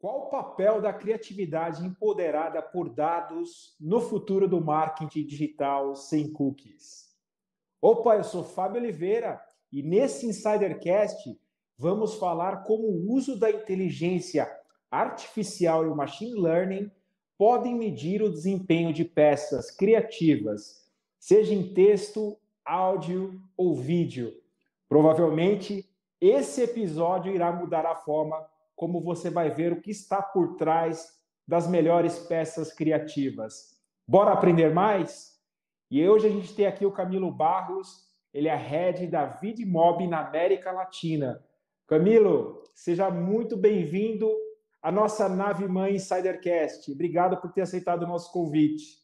Qual o papel da criatividade empoderada por dados no futuro do marketing digital sem cookies? Opa, eu sou Fábio Oliveira e nesse Insidercast vamos falar como o uso da inteligência artificial e o machine learning podem medir o desempenho de peças criativas, seja em texto, áudio ou vídeo. Provavelmente esse episódio irá mudar a forma como você vai ver o que está por trás das melhores peças criativas. Bora aprender mais? E hoje a gente tem aqui o Camilo Barros, ele é head da VidMob na América Latina. Camilo, seja muito bem-vindo à nossa nave mãe Insidercast. Obrigado por ter aceitado o nosso convite.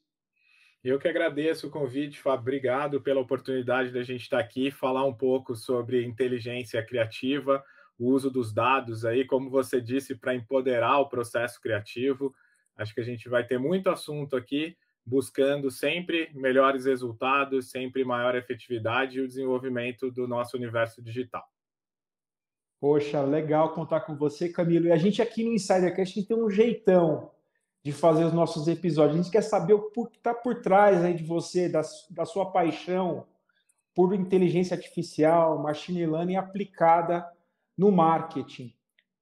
Eu que agradeço o convite, Fábio. Obrigado pela oportunidade da gente estar aqui falar um pouco sobre inteligência criativa o uso dos dados aí, como você disse, para empoderar o processo criativo. Acho que a gente vai ter muito assunto aqui, buscando sempre melhores resultados, sempre maior efetividade e o desenvolvimento do nosso universo digital. Poxa, legal contar com você, Camilo. E a gente aqui no Insidercast tem um jeitão de fazer os nossos episódios. A gente quer saber o que está por trás aí de você, da, da sua paixão por inteligência artificial, machine learning aplicada no marketing.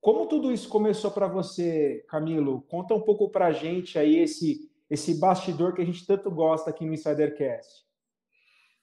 Como tudo isso começou para você, Camilo? Conta um pouco para a gente aí esse, esse bastidor que a gente tanto gosta aqui no Insidercast.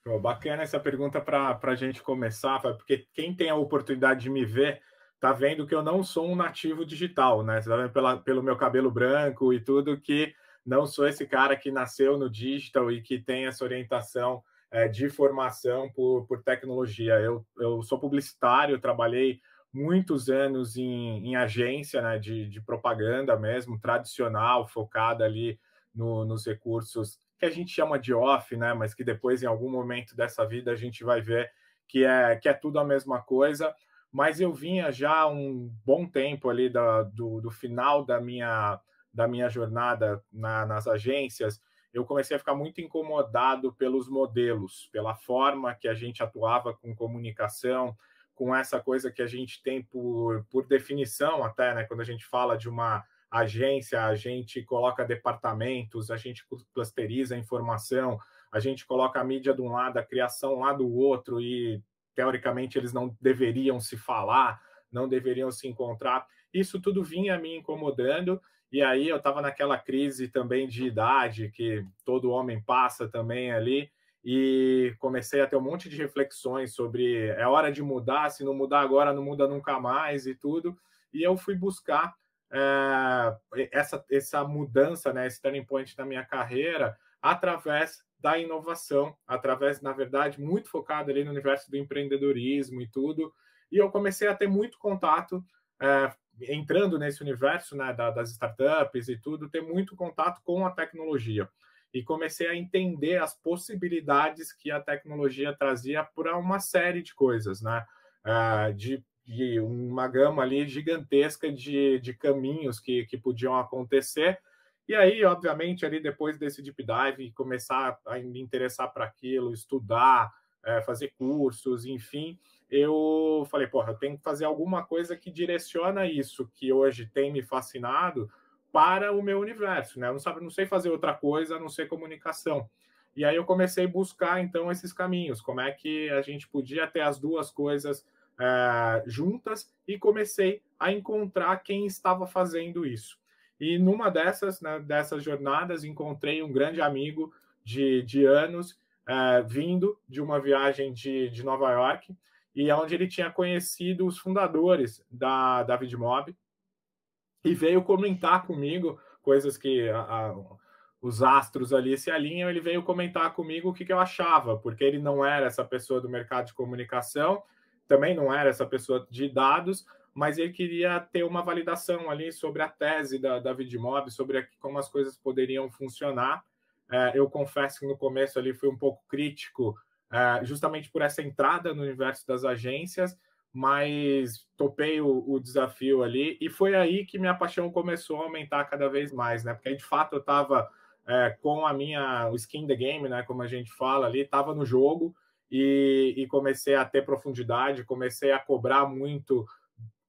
Oh, bacana essa pergunta para a gente começar, porque quem tem a oportunidade de me ver tá vendo que eu não sou um nativo digital, né? Você tá vendo pela, pelo meu cabelo branco e tudo que não sou esse cara que nasceu no digital e que tem essa orientação é, de formação por, por tecnologia. Eu, eu sou publicitário, trabalhei muitos anos em, em agência né, de, de, propaganda mesmo, tradicional, focada ali no, nos recursos que a gente chama de off, né, mas que depois, em algum momento dessa vida, a gente vai ver que é, que é tudo a mesma coisa. Mas eu vinha já um bom tempo ali da, do, do final da minha, da minha jornada na, nas agências, eu comecei a ficar muito incomodado pelos modelos, pela forma que a gente atuava com comunicação, com essa coisa que a gente tem por, por definição, até, né? Quando a gente fala de uma agência, a gente coloca departamentos, a gente clusteriza a informação, a gente coloca a mídia de um lado, a criação lá do outro, e teoricamente eles não deveriam se falar, não deveriam se encontrar. Isso tudo vinha me incomodando, e aí eu estava naquela crise também de idade que todo homem passa também ali e comecei a ter um monte de reflexões sobre é hora de mudar, se não mudar agora, não muda nunca mais e tudo. E eu fui buscar é, essa, essa mudança, né, esse turning point na minha carreira através da inovação, através, na verdade, muito focado ali no universo do empreendedorismo e tudo. E eu comecei a ter muito contato, é, entrando nesse universo né, da, das startups e tudo, ter muito contato com a tecnologia e comecei a entender as possibilidades que a tecnologia trazia para uma série de coisas, né? Uh, de, de, uma gama ali gigantesca de, de caminhos que, que podiam acontecer. E aí, obviamente, ali depois desse deep dive, começar a me interessar para aquilo, estudar, é, fazer cursos, enfim, eu falei, porra, eu tenho que fazer alguma coisa que direciona isso, que hoje tem me fascinado, para o meu universo, né? Eu não, sabe, não sei fazer outra coisa, a não ser comunicação. E aí eu comecei a buscar, então, esses caminhos, como é que a gente podia ter as duas coisas é, juntas e comecei a encontrar quem estava fazendo isso. E numa dessas, né, dessas jornadas, encontrei um grande amigo de, de anos, é, vindo de uma viagem de, de Nova York, e é onde ele tinha conhecido os fundadores da, da Vidmob, e veio comentar comigo coisas que a, a, os astros ali se alinham. Ele veio comentar comigo o que, que eu achava, porque ele não era essa pessoa do mercado de comunicação, também não era essa pessoa de dados, mas ele queria ter uma validação ali sobre a tese da, da Vidmob, sobre como as coisas poderiam funcionar. É, eu confesso que no começo ali fui um pouco crítico, é, justamente por essa entrada no universo das agências, mas topei o, o, desafio ali e foi aí que minha paixão começou a aumentar cada vez mais, né? Porque de fato eu estava é, com a minha skin the game, né? Como a gente fala ali, estava no jogo e, e, comecei a ter profundidade, comecei a cobrar muito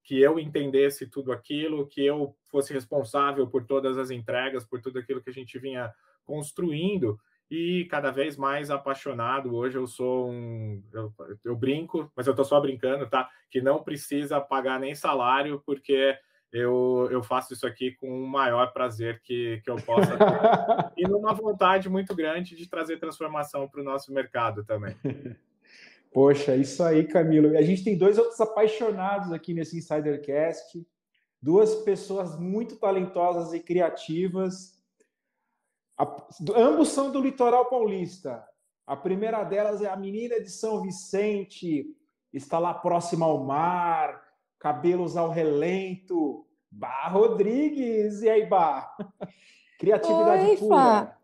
que eu entendesse tudo aquilo, que eu fosse responsável por todas as entregas, por tudo aquilo que a gente vinha construindo e cada vez mais apaixonado. Hoje eu sou um. Eu, eu brinco, mas eu estou só brincando, tá? Que não precisa pagar nem salário, porque eu, eu faço isso aqui com o maior prazer que, que eu possa ter. e numa vontade muito grande de trazer transformação para o nosso mercado também. Poxa, isso aí, Camilo. A gente tem dois outros apaixonados aqui nesse Insidercast. Duas pessoas muito talentosas e criativas a, ambos são do litoral paulista. A primeira delas é a menina de São Vicente, está lá próxima ao mar, cabelos ao relento. Bah Rodrigues, e aí, Bah? Criatividade Oi, pura. Fá.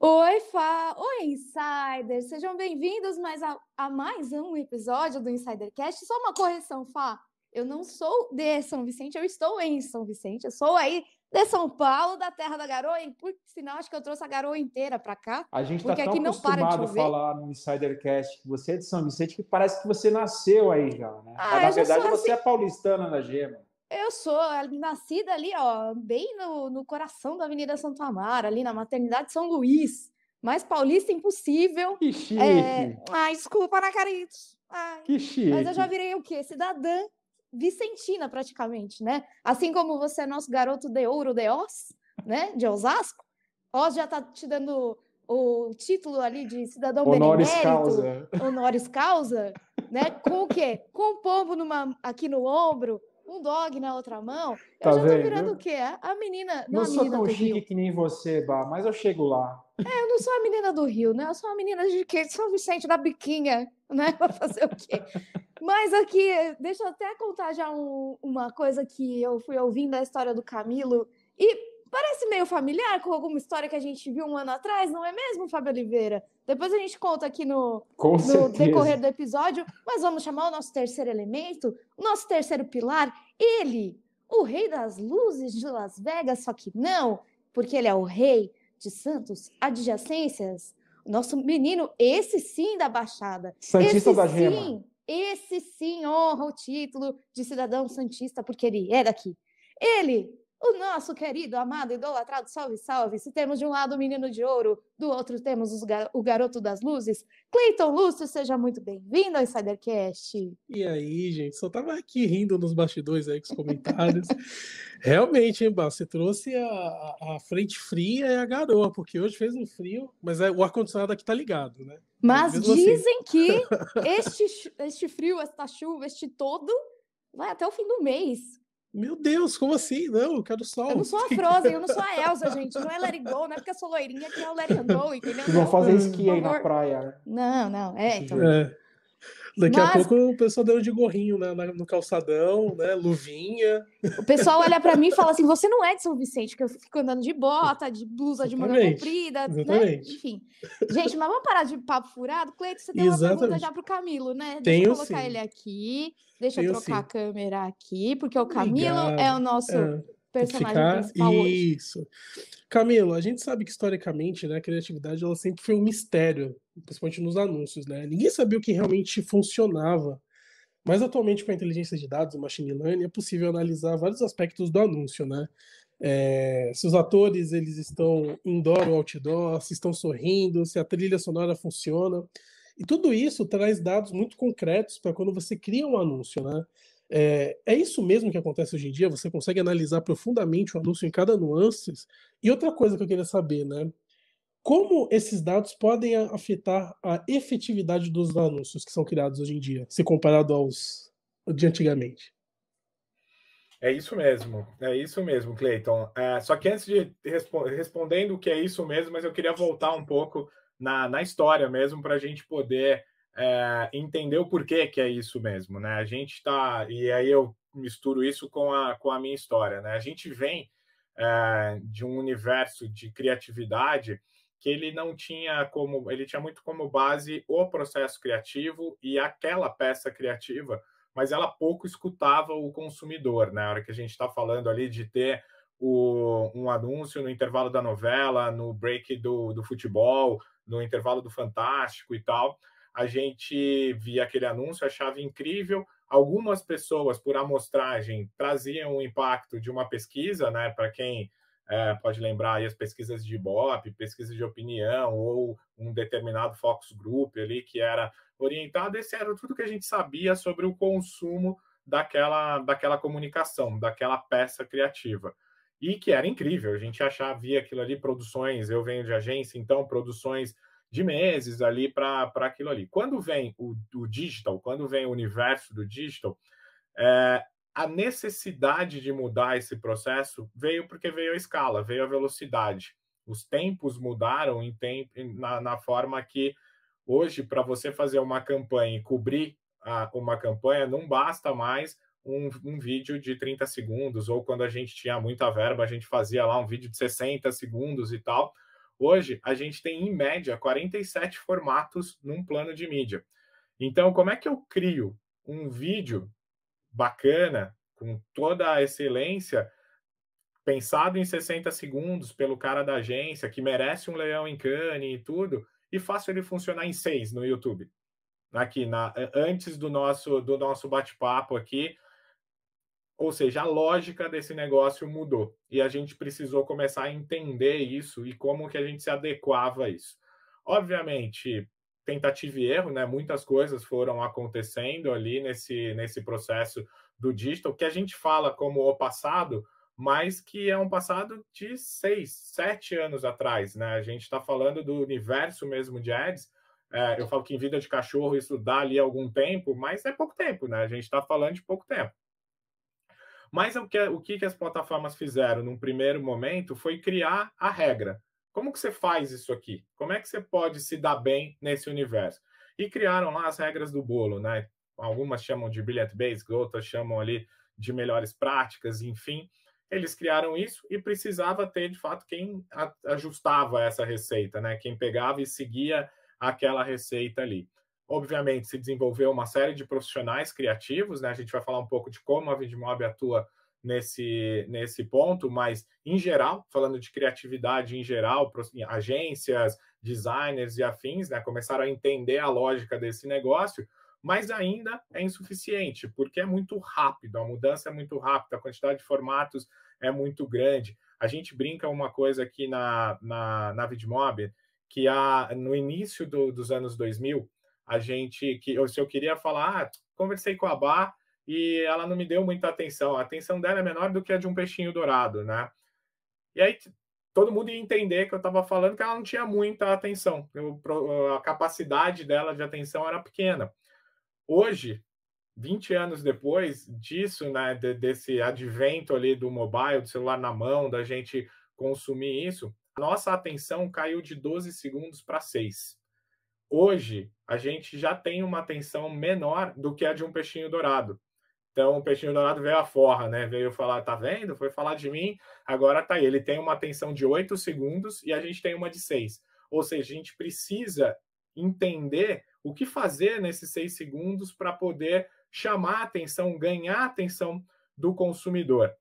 Oi, Fá. Oi, Insiders. Sejam bem-vindos mais a, a, mais um episódio do Insidercast. Só uma correção, Fá. Eu não sou de São Vicente, eu estou em São Vicente. Eu sou aí de São Paulo, da terra da garoa. E, por sinal, acho que eu trouxe a garoa inteira para cá. A gente está tão acostumado a falar no Insidercast que você é de São Vicente que parece que você nasceu aí já, né? Ah, Mas, na verdade, você assim. é paulistana na gema. Eu sou nascida ali, ó, bem no, no coração da Avenida Santo Amaro, ali na maternidade São Luís. Mais paulista impossível. Que chique. É... Ai, desculpa, Nacaritos. Ai, que chique. Mas eu já virei o quê? Cidadã vicentina praticamente, né? Assim como você é nosso garoto de ouro de Oz, né? De Osasco, Oz já tá te dando o título ali de cidadão honoris benemérito, causa. honoris causa, né? Com o quê? Com o pombo numa, aqui no ombro, um dog na outra mão, tá eu já vendo? tô virando o quê? A menina. Não, não a sou tão chique Rio. que nem você, Bah, mas eu chego lá. É, eu não sou a menina do Rio, né? Eu sou a menina de quê? São Vicente da Biquinha, né? Pra fazer o quê? mas aqui, deixa eu até contar já um, uma coisa que eu fui ouvindo a história do Camilo. E Parece meio familiar com alguma história que a gente viu um ano atrás, não é mesmo, Fábio Oliveira? Depois a gente conta aqui no, no decorrer do episódio, mas vamos chamar o nosso terceiro elemento, o nosso terceiro pilar, ele, o rei das luzes de Las Vegas, só que não, porque ele é o rei de Santos adjacências. Nosso menino, esse sim da Baixada. Santista esse da Gema. Sim, esse sim honra o título de cidadão santista, porque ele é daqui. Ele, o nosso querido, amado, idolatrado, salve, salve. Se temos de um lado o menino de ouro, do outro temos gar o garoto das luzes. Cleiton Lúcio, seja muito bem-vindo ao Insidercast. E aí, gente, só tava aqui rindo nos bastidores aí com os comentários. Realmente, hein, Bá, você trouxe a, a, frente fria e a garoa, porque hoje fez um frio, mas é, o ar-condicionado aqui tá ligado, né? Mas assim. dizem assim. que este, este frio, esta chuva, este todo, vai até o fim do mês. Meu Deus, como assim? Não, eu quero sol. Eu não sou a Frozen, eu não sou a Elsa, gente. Não é Let It Go, não é porque eu sou loirinha que é o Let It Go, entendeu? fazer é. esqui aí na praia. Né? Não, não, é, então. É. Daqui Mas... a pouco o pessoal deu de gorrinho né, no calçadão, né? Luvinha. O pessoal olha para mim e fala assim: você não é de São Vicente, que eu fico andando de bota, de blusa de manga comprida, né? Enfim. Gente, mas vamos parar de papo furado. Cleito, você deu Exatamente. uma pergunta já pro Camilo, né? Deixa Tenho eu colocar sim. ele aqui. Deixa Tenho eu trocar sim. a câmera aqui, porque o Camilo é Obrigado. é o nosso é, personagem principal Isso. hoje. Isso. Camilo, a gente sabe que historicamente né, a criatividade ela sempre foi um mistério, principalmente nos anúncios. Né? Ninguém sabia o que realmente funcionava. Mas atualmente, com a inteligência de dados, o machine learning, é possível analisar vários aspectos do anúncio, né? É, se os atores eles estão indoor ou outdoor, se estão sorrindo, se a trilha sonora funciona. E tudo isso traz dados muito concretos para quando você cria um anúncio, né? É, é, isso mesmo que acontece hoje em dia? Você consegue analisar profundamente o anúncio em cada nuance? E outra coisa que eu queria saber, né? Como esses dados podem afetar a efetividade dos anúncios que são criados hoje em dia, se comparado aos de antigamente? É isso mesmo, é isso mesmo, Cleiton. É, só que antes de respo respondendo o que é isso mesmo, mas eu queria voltar um pouco na, na história mesmo para a gente poder é, entender o porquê que é isso mesmo, né? A gente está e aí eu misturo isso com a, com a minha história, né? A gente vem é, de um universo de criatividade que ele não tinha como, ele tinha muito como base o processo criativo e aquela peça criativa, mas ela pouco escutava o consumidor, né? hora que a gente está falando ali de ter o, um anúncio no intervalo da novela, no break do, do futebol, no intervalo do Fantástico e tal a gente via aquele anúncio, achava incrível. Algumas pessoas, por amostragem, traziam o impacto de uma pesquisa, né? Para quem é, pode lembrar aí as pesquisas de Ibope, pesquisas de opinião, ou um determinado focus group ali que era orientado, esse era tudo que a gente sabia sobre o consumo daquela, daquela comunicação, daquela peça criativa. E que era incrível, a gente achava, via aquilo ali, produções, eu venho de agência, então produções de meses ali para aquilo ali. Quando vem o, o, digital, quando vem o universo do digital, é, a necessidade de mudar esse processo veio porque veio a escala, veio a velocidade. Os tempos mudaram em tempo, na, na forma que hoje, para você fazer uma campanha e cobrir a, uma campanha, não basta mais um, um, vídeo de 30 segundos, ou quando a gente tinha muita verba, a gente fazia lá um vídeo de 60 segundos e tal Hoje, a gente tem, em média, 47 formatos num plano de mídia. Então, como é que eu crio um vídeo bacana, com toda a excelência, pensado em 60 segundos pelo cara da agência, que merece um leão em cane e tudo, e faço ele funcionar em seis no YouTube? Aqui, na, antes do nosso, do nosso bate-papo aqui, ou seja, a lógica desse negócio mudou e a gente precisou começar a entender isso e como que a gente se adequava a isso. Obviamente, tentativa e erro, né? Muitas coisas foram acontecendo ali nesse, nesse processo do digital, que a gente fala como o passado, mas que é um passado de seis, sete anos atrás, né? A gente está falando do universo mesmo de ads. É, eu falo que em vida de cachorro isso dá ali algum tempo, mas é pouco tempo, né? A gente está falando de pouco tempo. Mas o que, o que as plataformas fizeram num primeiro momento foi criar a regra. Como que você faz isso aqui? Como é que você pode se dar bem nesse universo? E criaram lá as regras do bolo, né? Algumas chamam de bilhete based, outras chamam ali de melhores práticas, enfim. Eles criaram isso e precisava ter, de fato, quem ajustava essa receita, né? Quem pegava e seguia aquela receita ali obviamente, se desenvolveu uma série de profissionais criativos, né? A gente vai falar um pouco de como a Vidmob atua nesse, nesse ponto, mas em geral, falando de criatividade em geral, agências, designers e afins, né, começaram a entender a lógica desse negócio, mas ainda é insuficiente, porque é muito rápido, a mudança é muito rápida, a quantidade de formatos é muito grande. A gente brinca uma coisa aqui na, na, na Vidmob, que a, no início do, dos anos 2000, a gente que ou se eu queria falar, ah, conversei com a Bá e ela não me deu muita atenção. A atenção dela é menor do que a de um peixinho dourado, né? E aí todo mundo ia entender que eu estava falando que ela não tinha muita atenção. Eu, a capacidade dela de atenção era pequena. Hoje, 20 anos depois disso, né, de, desse advento ali do mobile, do celular na mão, da gente consumir isso, nossa atenção caiu de 12 segundos para 6 hoje a gente já tem uma atenção menor do que a de um peixinho dourado. Então, o peixinho dourado veio a forra, né? Veio falar, tá vendo? Foi falar de mim, agora tá aí. Ele tem uma atenção de 8 segundos e a gente tem uma de 6. Ou seja, a gente precisa entender o que fazer nesses 6 segundos para poder chamar a atenção, ganhar a atenção do consumidor.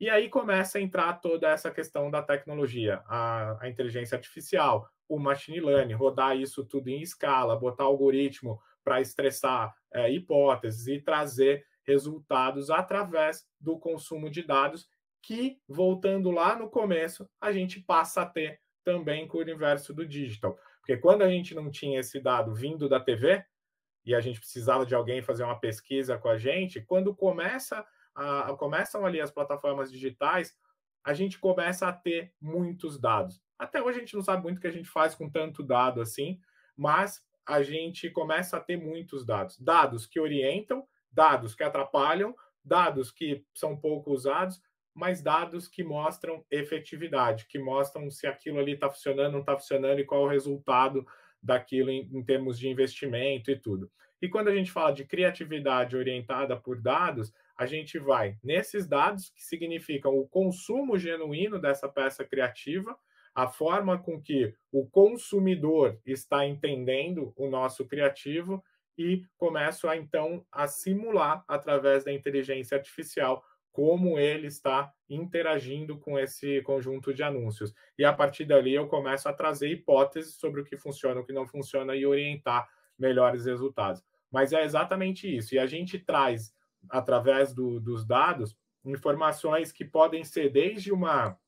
E aí começa a entrar toda essa questão da tecnologia, a, a inteligência artificial, o machine learning, rodar isso tudo em escala, botar algoritmo para estressar é, hipóteses e trazer resultados através do consumo de dados, que, voltando lá no começo, a gente passa a ter também com o universo do digital. Porque quando a gente não tinha esse dado vindo da TV, e a gente precisava de alguém fazer uma pesquisa com a gente, quando começa a, começam ali as plataformas digitais, a gente começa a ter muitos dados. Até hoje a gente não sabe muito o que a gente faz com tanto dado assim, mas a gente começa a ter muitos dados. Dados que orientam, dados que atrapalham, dados que são pouco usados, mas dados que mostram efetividade, que mostram se aquilo ali está funcionando, não está funcionando e qual é o resultado daquilo em, em, termos de investimento e tudo. E quando a gente fala de criatividade orientada por dados, a gente vai nesses dados que significam o consumo genuíno dessa peça criativa, a forma com que o consumidor está entendendo o nosso criativo e começo a então a simular através da inteligência artificial como ele está interagindo com esse conjunto de anúncios. E a partir dali eu começo a trazer hipóteses sobre o que funciona, o que não funciona e orientar melhores resultados. Mas é exatamente isso. E a gente traz, através do, dos dados, informações que podem ser desde uma,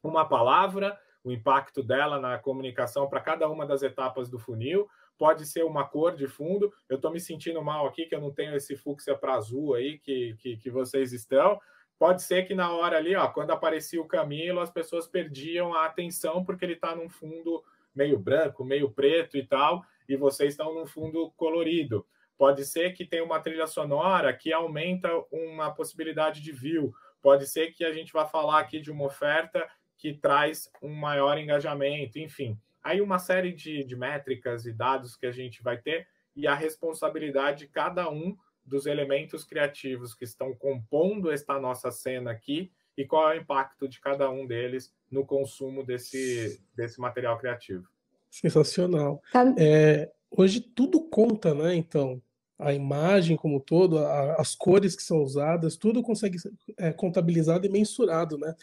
uma palavra o impacto dela na comunicação para cada uma das etapas do funil. Pode ser uma cor de fundo. Eu estou me sentindo mal aqui, que eu não tenho esse fúcsia para azul aí que, que, que vocês estão. Pode ser que na hora ali, ó, quando aparecia o Camilo, as pessoas perdiam a atenção porque ele está num fundo meio branco, meio preto e tal, e vocês estão num fundo colorido. Pode ser que tenha uma trilha sonora que aumenta uma possibilidade de view. Pode ser que a gente vá falar aqui de uma oferta que traz um maior engajamento, enfim. Aí uma série de, de métricas e dados que a gente vai ter e a responsabilidade de cada um dos elementos criativos que estão compondo esta nossa cena aqui e qual é o impacto de cada um deles no consumo desse, desse material criativo. Sensacional. Tá. É, hoje tudo conta, né? Então, a imagem como todo, a, as cores que são usadas, tudo consegue ser é, contabilizado e mensurado, né?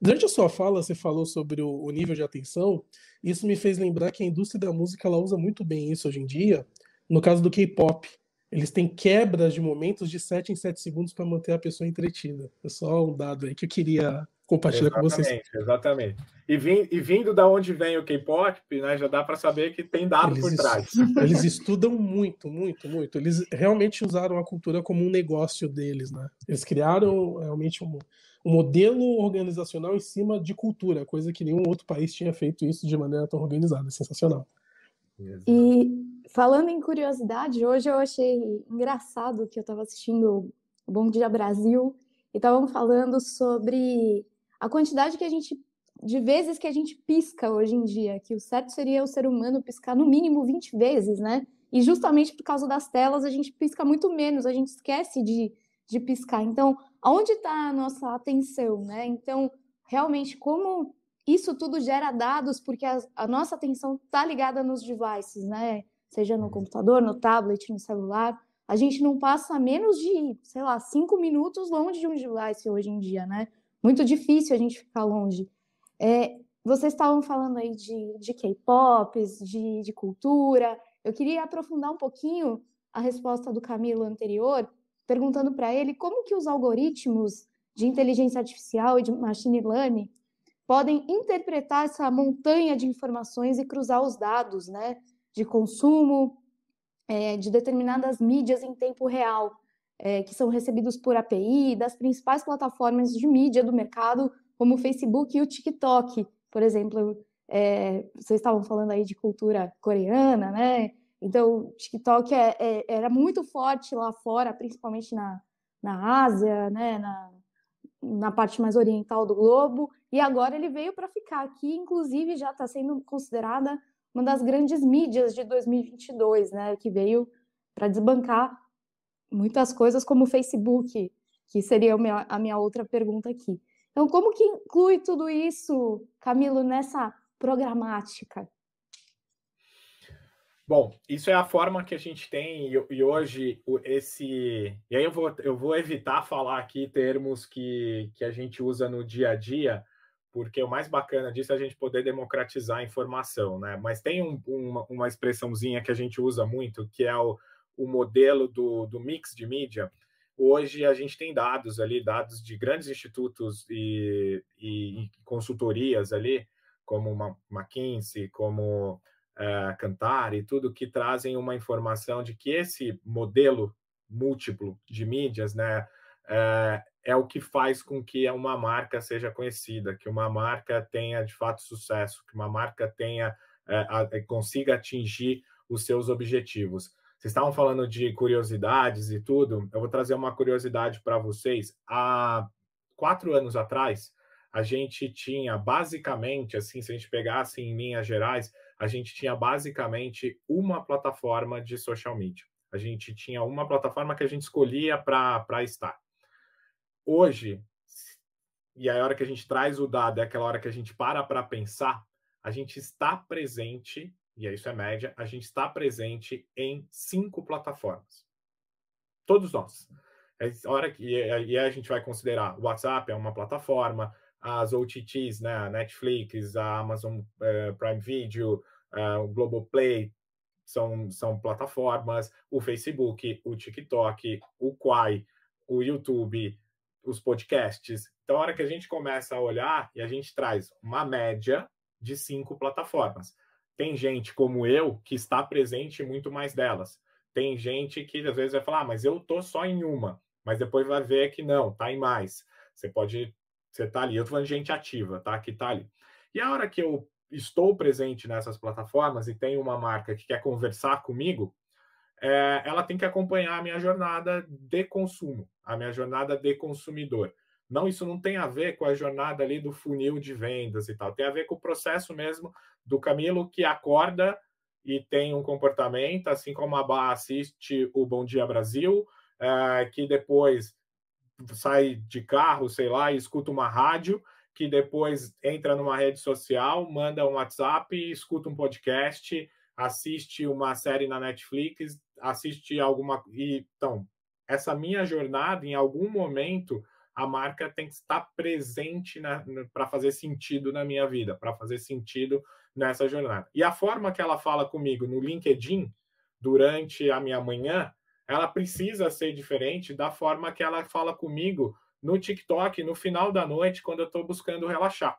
Durante a sua fala, você falou sobre o, o nível de atenção. Isso me fez lembrar que a indústria da música ela usa muito bem isso hoje em dia. No caso do K-pop, eles têm quebras de momentos de 7 em 7 segundos para manter a pessoa entretida. É só um dado aí que eu queria compartilhar exatamente, com vocês. Exatamente. E, vim, e vindo da onde vem o K-pop, né, já dá para saber que tem dado eles por trás. eles estudam muito, muito, muito. Eles realmente usaram a cultura como um negócio deles, né? Eles criaram realmente um, modelo organizacional em cima de cultura, coisa que nenhum outro país tinha feito isso de maneira tão organizada, sensacional. E falando em curiosidade, hoje eu achei engraçado que eu estava assistindo o Bom Dia Brasil e estavam falando sobre a quantidade que a gente de vezes que a gente pisca hoje em dia, que o certo seria o ser humano piscar no mínimo 20 vezes, né? E justamente por causa das telas a gente pisca muito menos, a gente esquece de de piscar. Então, aonde está a nossa atenção, né? Então, realmente, como isso tudo gera dados, porque a, a nossa atenção está ligada nos devices, né? Seja no uhum. computador, no tablet, no celular. A gente não passa menos de, sei lá, cinco minutos longe de um device hoje em dia, né? Muito difícil a gente ficar longe. É, vocês estavam falando aí de, de k pop de, de cultura. Eu queria aprofundar um pouquinho a resposta do Camilo anterior, perguntando para ele como que os algoritmos de inteligência artificial e de machine learning podem interpretar essa montanha de informações e cruzar os dados, né, de consumo, é, de determinadas mídias em tempo real, é, que são recebidos por API das principais plataformas de mídia do mercado, como o Facebook e o TikTok, por exemplo. É, vocês estavam falando aí de cultura coreana, né? Então, o TikTok é, é, era muito forte lá fora, principalmente na, na Ásia, né, na, na parte mais oriental do globo, e agora ele veio para ficar aqui, inclusive já está sendo considerada uma das grandes mídias de 2022, né, que veio para desbancar muitas coisas como o Facebook, que seria a minha, a minha outra pergunta aqui. Então, como que inclui tudo isso, Camilo, nessa programática? Bom, isso é a forma que a gente tem e, e, hoje esse. E aí eu vou, eu vou evitar falar aqui termos que, que a gente usa no dia a dia, porque o mais bacana disso é a gente poder democratizar a informação, né? Mas tem um, uma, uma expressãozinha que a gente usa muito, que é o, o modelo do, do mix de mídia. Hoje a gente tem dados ali, dados de grandes institutos e, e, e consultorias ali, como uma McKinsey, como é, cantar e tudo, que trazem uma informação de que esse modelo múltiplo de mídias, né, é, é o que faz com que uma marca seja conhecida, que uma marca tenha de fato sucesso, que uma marca tenha é, consiga atingir os seus objetivos. Vocês estavam falando de curiosidades e tudo. Eu vou trazer uma curiosidade para vocês. Há quatro anos atrás, a gente tinha basicamente, assim, se a gente pegasse em linhas gerais, a gente tinha basicamente uma plataforma de social media. A gente tinha uma plataforma que a gente escolhia para estar. Hoje, e a hora que a gente traz o dado é aquela hora que a gente para para pensar, a gente está presente, e isso é média, a gente está presente em cinco plataformas. Todos nós. É hora que, e aí a gente vai considerar o WhatsApp é uma plataforma, as OTTs, né, a Netflix, a Amazon eh, Prime Video, eh, o Globoplay, são, são plataformas, o Facebook, o TikTok, o Quai, o YouTube, os podcasts. Então, a hora que a gente começa a olhar e a gente traz uma média de cinco plataformas. Tem gente como eu que está presente em muito mais delas. Tem gente que às vezes vai falar, ah, mas eu tô só em uma, mas depois vai ver que não, tá em mais. Você pode você tá ali. Eu tô falando de gente ativa, tá? Que tá ali. E a hora que eu estou presente nessas plataformas e tem uma marca que quer conversar comigo, é, ela tem que acompanhar a minha jornada de consumo, a minha jornada de consumidor. Não, isso não tem a ver com a jornada ali do funil de vendas e tal. Tem a ver com o processo mesmo do Camilo que acorda e tem um comportamento, assim como a Bá assiste o Bom Dia Brasil, é, que depois sai de carro, sei lá, e escuta uma rádio, que depois entra numa rede social, manda um WhatsApp, escuta um podcast, assiste uma série na Netflix, assiste alguma. E, então, essa minha jornada, em algum momento, a marca tem que estar presente para fazer sentido na minha vida, para fazer sentido nessa jornada. E a forma que ela fala comigo no LinkedIn, durante a minha manhã, ela precisa ser diferente da forma que ela fala comigo no TikTok no final da noite, quando eu estou buscando relaxar.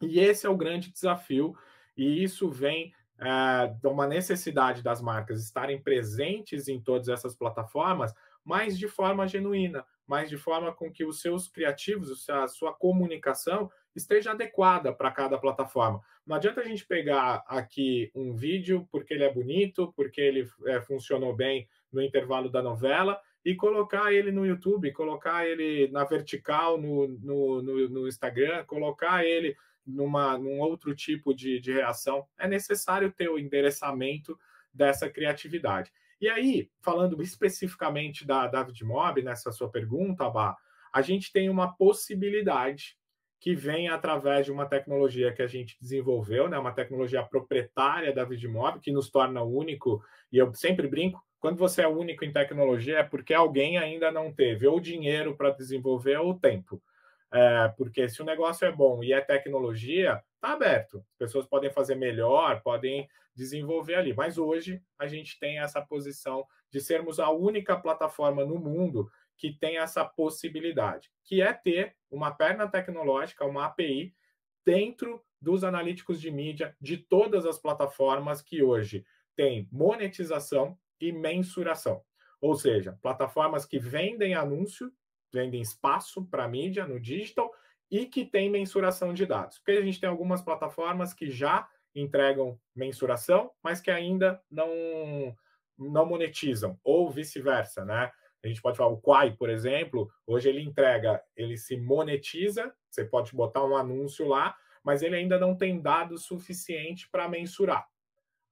E esse é o grande desafio, e isso vem é, de uma necessidade das marcas estarem presentes em todas essas plataformas, mas de forma genuína, mas de forma com que os seus criativos, a sua comunicação esteja adequada para cada plataforma. Não adianta a gente pegar aqui um vídeo porque ele é bonito, porque ele é, funcionou bem no intervalo da novela e colocar ele no YouTube, colocar ele na vertical no, no, no, no Instagram, colocar ele numa, num outro tipo de, de reação. É necessário ter o endereçamento dessa criatividade. E aí, falando especificamente da David Mob, nessa sua pergunta, Bah, a gente tem uma possibilidade que vem através de uma tecnologia que a gente desenvolveu, né, uma tecnologia proprietária da Vidmob, que nos torna único, e eu sempre brinco, quando você é único em tecnologia, é porque alguém ainda não teve ou dinheiro para desenvolver ou tempo. É, porque se o negócio é bom e é tecnologia, está aberto. As pessoas podem fazer melhor, podem desenvolver ali. Mas hoje a gente tem essa posição de sermos a única plataforma no mundo que tem essa possibilidade, que é ter uma perna tecnológica, uma API, dentro dos analíticos de mídia de todas as plataformas que hoje tem monetização e mensuração. Ou seja, plataformas que vendem anúncio, vendem espaço para mídia no digital e que têm mensuração de dados. Porque a gente tem algumas plataformas que já entregam mensuração, mas que ainda não, não monetizam, ou vice-versa, né? A gente pode falar o Quai, por exemplo, hoje ele entrega, ele se monetiza, você pode botar um anúncio lá, mas ele ainda não tem dados suficiente para mensurar.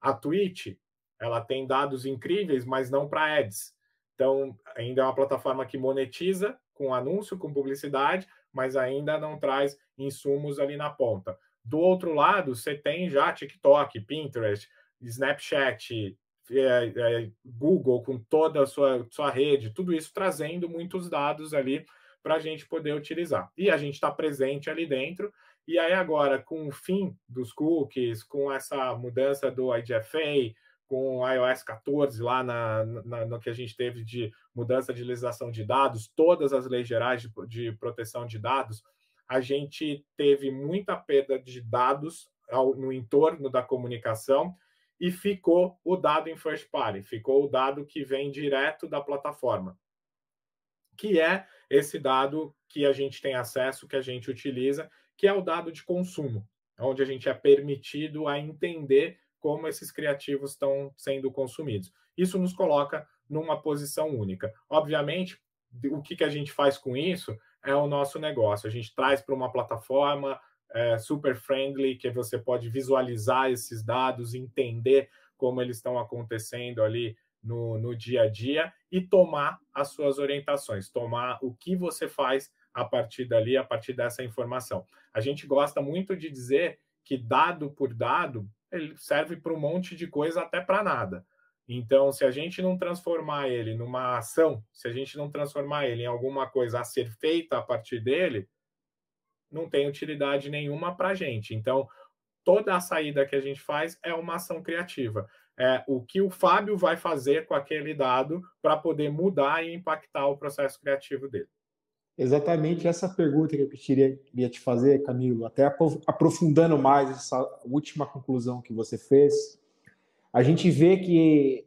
A Twitch, ela tem dados incríveis, mas não para ads. Então, ainda é uma plataforma que monetiza com anúncio, com publicidade, mas ainda não traz insumos ali na ponta. Do outro lado, você tem já TikTok, Pinterest, Snapchat, é, é, Google com toda a sua, sua rede, tudo isso trazendo muitos dados ali para a gente poder utilizar. E a gente está presente ali dentro. E aí agora, com o fim dos cookies, com essa mudança do IDFA, com o iOS 14 lá na, na, no que a gente teve de mudança de legislação de dados, todas as leis gerais de, de proteção de dados, a gente teve muita perda de dados ao, no entorno da comunicação e ficou o dado em first party, ficou o dado que vem direto da plataforma, que é esse dado que a gente tem acesso, que a gente utiliza, que é o dado de consumo, onde a gente é permitido a entender como esses criativos estão sendo consumidos. Isso nos coloca numa posição única. Obviamente, o que, que a gente faz com isso é o nosso negócio. A gente traz para uma plataforma é, super friendly, que você pode visualizar esses dados, entender como eles estão acontecendo ali no, no dia a dia e tomar as suas orientações, tomar o que você faz a partir dali, a partir dessa informação. A gente gosta muito de dizer que dado por dado, ele serve para um monte de coisa até para nada. Então, se a gente não transformar ele numa ação, se a gente não transformar ele em alguma coisa a ser feita a partir dele, não tem utilidade nenhuma para a gente. Então, toda a saída que a gente faz é uma ação criativa. É o que o Fábio vai fazer com aquele dado para poder mudar e impactar o processo criativo dele exatamente essa pergunta que eu queria, te fazer, Camilo, até aprofundando mais essa última conclusão que você fez. A gente vê que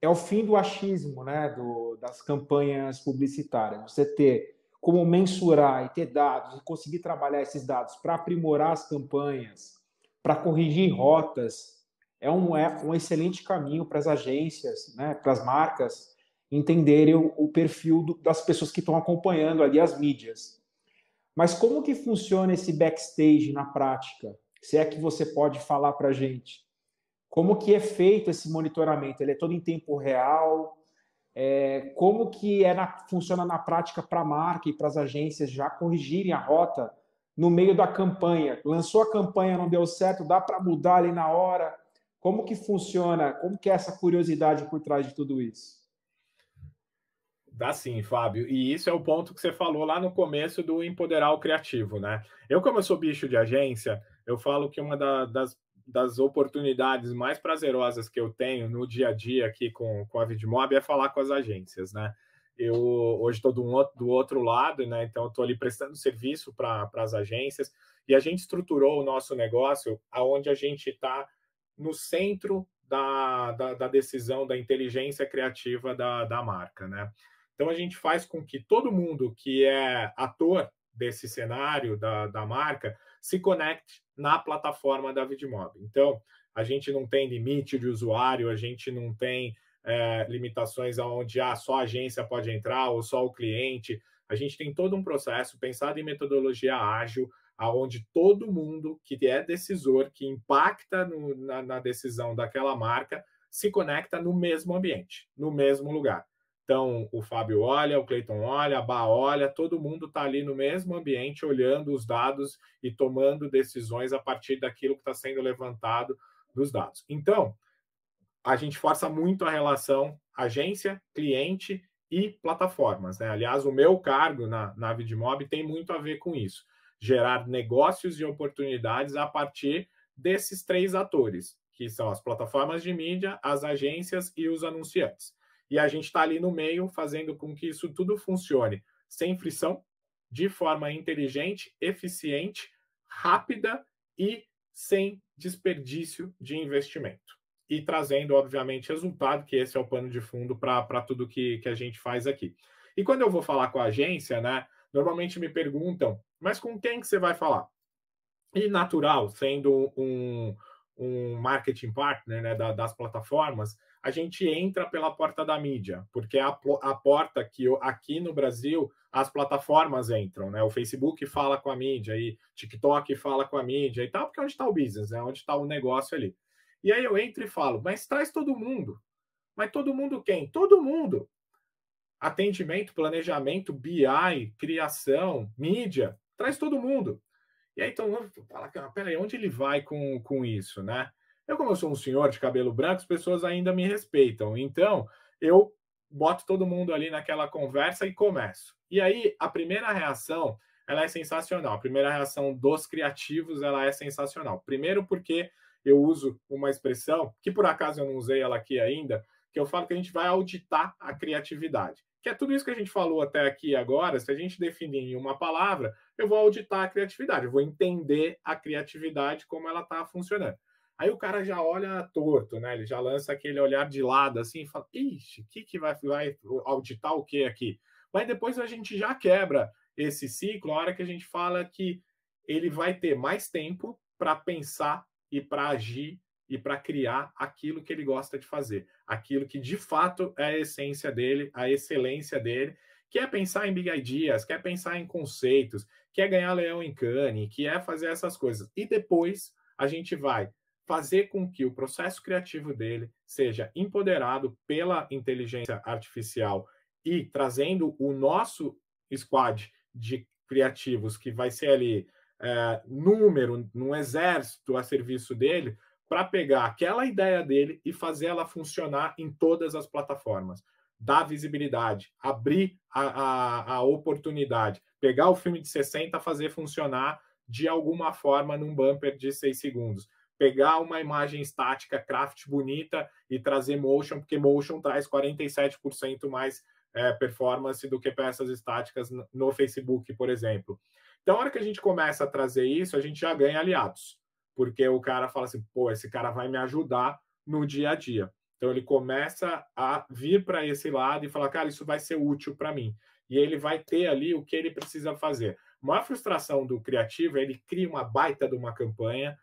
é o fim do achismo, né, do, das campanhas publicitárias. Você ter como mensurar e ter dados e conseguir trabalhar esses dados para aprimorar as campanhas, para corrigir rotas, é um, é um excelente caminho para as agências, né, para as marcas entenderem o perfil do, das pessoas que estão acompanhando ali as mídias. Mas como que funciona esse backstage na prática? Se é que você pode falar para a gente. Como que é feito esse monitoramento? Ele é todo em tempo real? É, como que é na, funciona na prática para a marca e para as agências já corrigirem a rota no meio da campanha? Lançou a campanha, não deu certo, dá para mudar ali na hora? Como que funciona? Como que é essa curiosidade por trás de tudo isso? Dá sim, Fábio. E isso é o ponto que você falou lá no começo do empoderar o criativo, né? Eu, como eu sou bicho de agência, eu falo que uma da, das, das oportunidades mais prazerosas que eu tenho no dia a dia aqui com, com a Vidmob é falar com as agências, né? Eu hoje estou do, outro, do outro lado, né? Então, estou ali prestando serviço para as agências e a gente estruturou o nosso negócio aonde a gente está no centro da, da, da, decisão da inteligência criativa da, da marca, né? Então a gente faz com que todo mundo que é ator desse cenário da, da marca se conecte na plataforma da Vidmob. Então a gente não tem limite de usuário, a gente não tem é, limitações aonde ah, só a agência pode entrar ou só o cliente. A gente tem todo um processo pensado em metodologia ágil, aonde todo mundo que é decisor, que impacta no, na, na decisão daquela marca, se conecta no mesmo ambiente, no mesmo lugar. Então, o Fábio olha, o Cleiton olha, a Bá olha, todo mundo está ali no mesmo ambiente, olhando os dados e tomando decisões a partir daquilo que está sendo levantado dos dados. Então, a gente força muito a relação agência, cliente e plataformas. Né? Aliás, o meu cargo na, na Vidmob tem muito a ver com isso. Gerar negócios e oportunidades a partir desses três atores, que são as plataformas de mídia, as agências e os anunciantes. E a gente está ali no meio fazendo com que isso tudo funcione sem frição, de forma inteligente, eficiente, rápida e sem desperdício de investimento. E trazendo, obviamente, resultado, que esse é o pano de fundo para tudo que, que a gente faz aqui. E quando eu vou falar com a agência, né? Normalmente me perguntam, mas com quem que você vai falar? E natural, sendo um, um marketing partner né, da, das plataformas, a gente entra pela porta da mídia, porque é a, a porta que eu, aqui no Brasil as plataformas entram, né? O Facebook fala com a mídia, e TikTok fala com a mídia e tal, porque é onde está o business, é né? onde está o negócio ali. E aí eu entro e falo, mas traz todo mundo. Mas todo mundo quem? Todo mundo. Atendimento, planejamento, BI, criação, mídia, traz todo mundo. E aí então, fala, ah, peraí, onde ele vai com, com isso, né? Eu, como eu sou um senhor de cabelo branco, as pessoas ainda me respeitam. Então, eu boto todo mundo ali naquela conversa e começo. E aí, a primeira reação, ela é sensacional. A primeira reação dos criativos, ela é sensacional. Primeiro porque eu uso uma expressão, que por acaso eu não usei ela aqui ainda, que eu falo que a gente vai auditar a criatividade. Que é tudo isso que a gente falou até aqui agora, se a gente definir em uma palavra, eu vou auditar a criatividade, eu vou entender a criatividade como ela está funcionando. Aí o cara já olha torto, né? Ele já lança aquele olhar de lado assim e fala: ixi, o que, que vai, vai auditar o que aqui? Mas depois a gente já quebra esse ciclo, a hora que a gente fala que ele vai ter mais tempo para pensar e para agir e para criar aquilo que ele gosta de fazer, aquilo que de fato é a essência dele, a excelência dele, que é pensar em big ideas, quer é pensar em conceitos, quer é ganhar leão em cane, que é fazer essas coisas. E depois a gente vai fazer com que o processo criativo dele seja empoderado pela inteligência artificial e trazendo o nosso squad de criativos que vai ser ali é, número, num exército a serviço dele, para pegar aquela ideia dele e fazer ela funcionar em todas as plataformas. Dar visibilidade, abrir a, a, a oportunidade, pegar o filme de 60, fazer funcionar de alguma forma num bumper de 6 segundos pegar uma imagem estática craft bonita e trazer motion, porque motion traz 47% mais é, performance do que peças estáticas no Facebook, por exemplo. Então, a hora que a gente começa a trazer isso, a gente já ganha aliados, porque o cara fala assim, pô, esse cara vai me ajudar no dia a dia. Então, ele começa a vir para esse lado e falar, cara, isso vai ser útil para mim. E ele vai ter ali o que ele precisa fazer. A maior frustração do criativo é ele cria uma baita de uma campanha,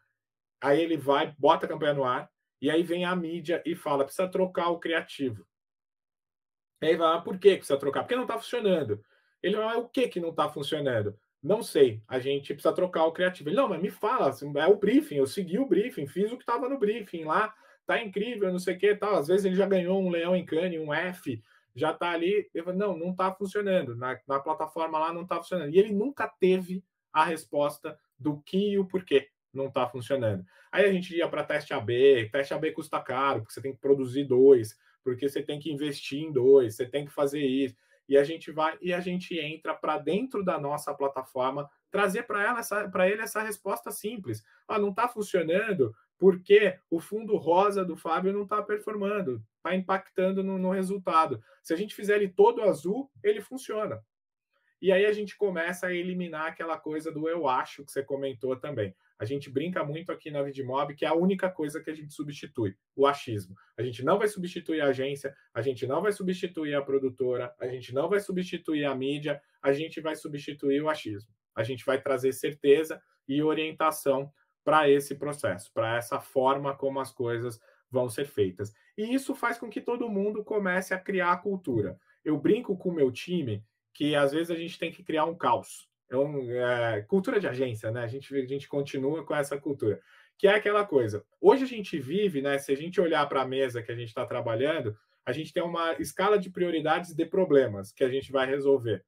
aí ele vai, bota a campanha no ar, e aí vem a mídia e fala: precisa trocar o criativo. E aí vai, ah, por que precisa trocar? Porque não está funcionando. Ele vai, ah, o que que não está funcionando? Não sei, a gente precisa trocar o criativo. Ele, não, mas me fala, assim, é o briefing, eu segui o briefing, fiz o que estava no briefing lá, tá incrível, não sei o que tal. Às vezes ele já ganhou um leão em cane, um F, já tá ali. Eu falo, não, não está funcionando, na, na plataforma lá não está funcionando. E ele nunca teve a resposta do que e o porquê não está funcionando. Aí a gente ia para teste AB, teste AB custa caro, porque você tem que produzir dois, porque você tem que investir em dois, você tem que fazer isso. E a gente vai e a gente entra para dentro da nossa plataforma trazer para ela para ele essa resposta simples. Ah, não está funcionando porque o fundo rosa do Fábio não está performando, está impactando no, no resultado. Se a gente fizer ele todo azul, ele funciona. E aí a gente começa a eliminar aquela coisa do eu acho que você comentou também. A gente brinca muito aqui na Vidmob que é a única coisa que a gente substitui, o achismo. A gente não vai substituir a agência, a gente não vai substituir a produtora, a gente não vai substituir a mídia, a gente vai substituir o achismo. A gente vai trazer certeza e orientação para esse processo, para essa forma como as coisas vão ser feitas. E isso faz com que todo mundo comece a criar a cultura. Eu brinco com o meu time que às vezes a gente tem que criar um caos. É uma é, cultura de agência, né? A gente, a gente continua com essa cultura. Que é aquela coisa. Hoje a gente vive, né? Se a gente olhar para a mesa que a gente está trabalhando, a gente tem uma escala de prioridades de problemas que a gente vai resolver.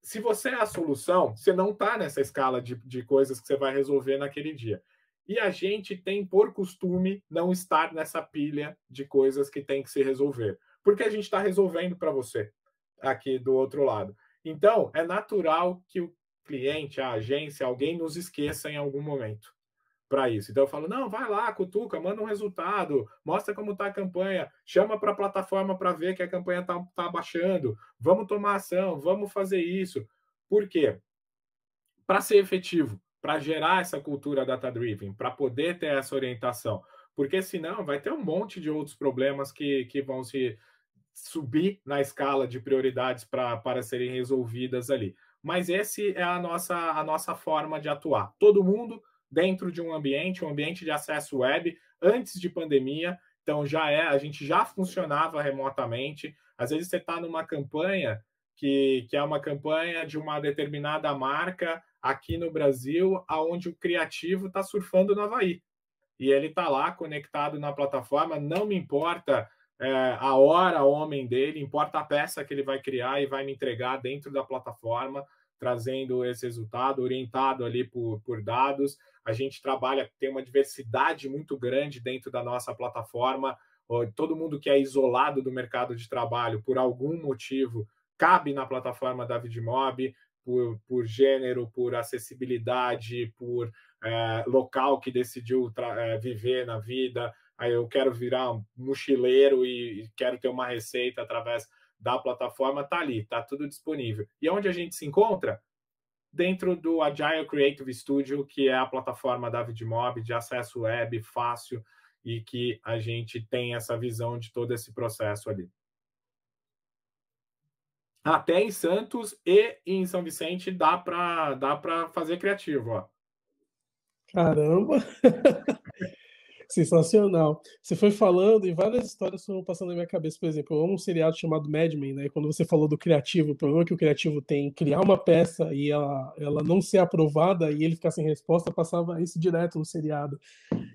Se você é a solução, você não está nessa escala de, de coisas que você vai resolver naquele dia. E a gente tem por costume não estar nessa pilha de coisas que tem que se resolver. Porque a gente está resolvendo para você aqui do outro lado. Então, é natural que o cliente, a agência, alguém nos esqueça em algum momento para isso. Então eu falo, não, vai lá, cutuca, manda um resultado, mostra como está a campanha, chama para a plataforma para ver que a campanha está tá baixando, vamos tomar ação, vamos fazer isso. Por quê? Para ser efetivo, para gerar essa cultura data-driven, para poder ter essa orientação. Porque senão vai ter um monte de outros problemas que, que vão se, subir na escala de prioridades pra, para serem resolvidas ali. Mas essa é a nossa, a nossa forma de atuar. Todo mundo dentro de um ambiente, um ambiente de acesso web, antes de pandemia. Então já é, a gente já funcionava remotamente. Às vezes você está numa campanha que, que é uma campanha de uma determinada marca aqui no Brasil, aonde o criativo está surfando no Havaí. E ele está lá conectado na plataforma, não me importa é, a hora, o homem dele, importa a peça que ele vai criar e vai me entregar dentro da plataforma, trazendo esse resultado, orientado ali por, por dados. A gente trabalha, tem uma diversidade muito grande dentro da nossa plataforma. Todo mundo que é isolado do mercado de trabalho por algum motivo cabe na plataforma da Vidmob, por, por, gênero, por acessibilidade, por é, local que decidiu é, viver na vida, aí eu quero virar um mochileiro e quero ter uma receita através da plataforma, tá ali, tá tudo disponível. E é onde a gente se encontra? Dentro do Agile Creative Studio, que é a plataforma da Vidmob de acesso web fácil e que a gente tem essa visão de todo esse processo ali. Até em Santos e em São Vicente dá para dá para fazer criativo, ó. Caramba. Sensacional. Você foi falando e várias histórias foram passando na minha cabeça. Por exemplo, eu amo um seriado chamado Mad Men, né? Quando você falou do criativo, o problema que o criativo tem criar uma peça e ela, ela não ser aprovada e ele ficar sem resposta, passava isso direto no seriado.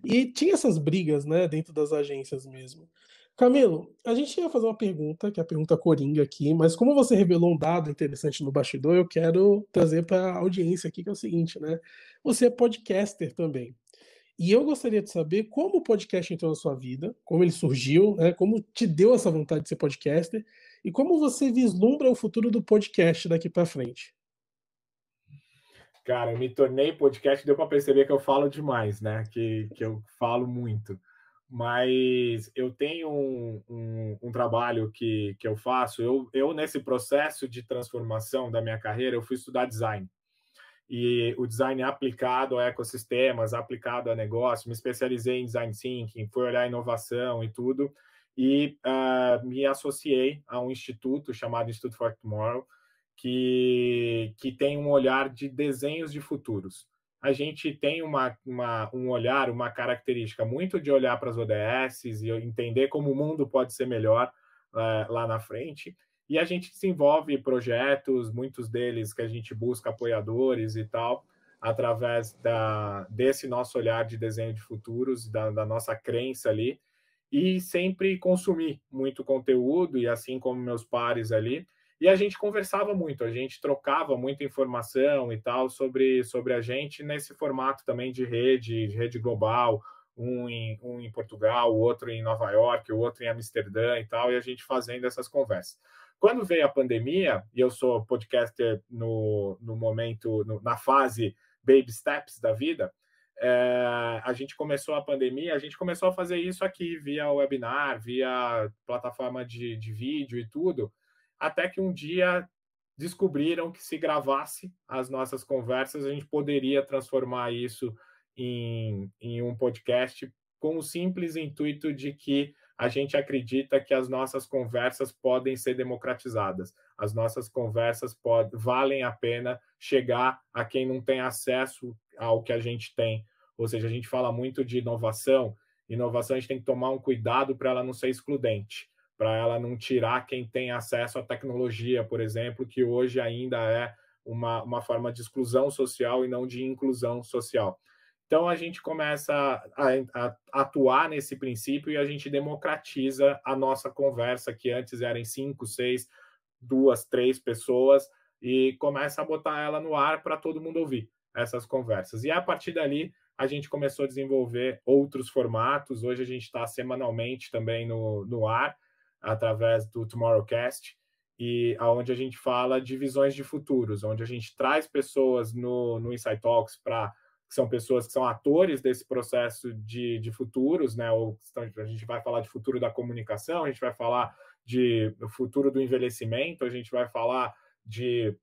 E tinha essas brigas, né, dentro das agências mesmo. Camilo, a gente ia fazer uma pergunta, que é a pergunta coringa aqui, mas como você revelou um dado interessante no bastidor, eu quero trazer para a audiência aqui, que é o seguinte, né? Você é podcaster também. E eu gostaria de saber como o podcast entrou na sua vida, como ele surgiu, né, como te deu essa vontade de ser podcaster e como você vislumbra o futuro do podcast daqui para frente. Cara, eu me tornei podcast, deu para perceber que eu falo demais, né? Que, que eu falo muito. Mas eu tenho um, um, um trabalho que, que eu faço. Eu, eu, nesse processo de transformação da minha carreira, eu fui estudar design e o design aplicado a ecossistemas, aplicado a negócio. Me especializei em design thinking, fui olhar inovação e tudo, e uh, me associei a um instituto chamado Instituto for Tomorrow, que, que tem um olhar de desenhos de futuros. A gente tem uma, uma um olhar, uma característica muito de olhar para as ODSs e entender como o mundo pode ser melhor uh, lá na frente e a gente desenvolve projetos, muitos deles que a gente busca apoiadores e tal, através da, desse nosso olhar de desenho de futuros, da, da nossa crença ali, e sempre consumir muito conteúdo, e assim como meus pares ali, e a gente conversava muito, a gente trocava muita informação e tal sobre, sobre a gente nesse formato também de rede, de rede global, um em, um em Portugal, o outro em Nova York, o outro em Amsterdã e tal, e a gente fazendo essas conversas. Quando veio a pandemia, e eu sou podcaster no, no momento, no, na fase baby steps da vida, é, a gente começou a pandemia, a gente começou a fazer isso aqui via webinar, via plataforma de, de vídeo e tudo, até que um dia descobriram que se gravasse as nossas conversas, a gente poderia transformar isso em, em um podcast com o simples intuito de que a gente acredita que as nossas conversas podem ser democratizadas. As nossas conversas podem, valem a pena chegar a quem não tem acesso ao que a gente tem. Ou seja, a gente fala muito de inovação. Inovação a gente tem que tomar um cuidado para ela não ser excludente, para ela não tirar quem tem acesso à tecnologia, por exemplo, que hoje ainda é uma, uma forma de exclusão social e não de inclusão social. Então a gente começa a, a, atuar nesse princípio e a gente democratiza a nossa conversa, que antes eram cinco, seis, duas, três pessoas, e começa a botar ela no ar para todo mundo ouvir essas conversas. E a partir dali a gente começou a desenvolver outros formatos. Hoje a gente está semanalmente também no, no ar, através do Tomorrowcast, e aonde a gente fala de visões de futuros, onde a gente traz pessoas no, no Insight Talks para que são pessoas que são atores desse processo de, de futuros, né? Ou a gente vai falar de futuro da comunicação, a gente vai falar de futuro do envelhecimento, a gente vai falar de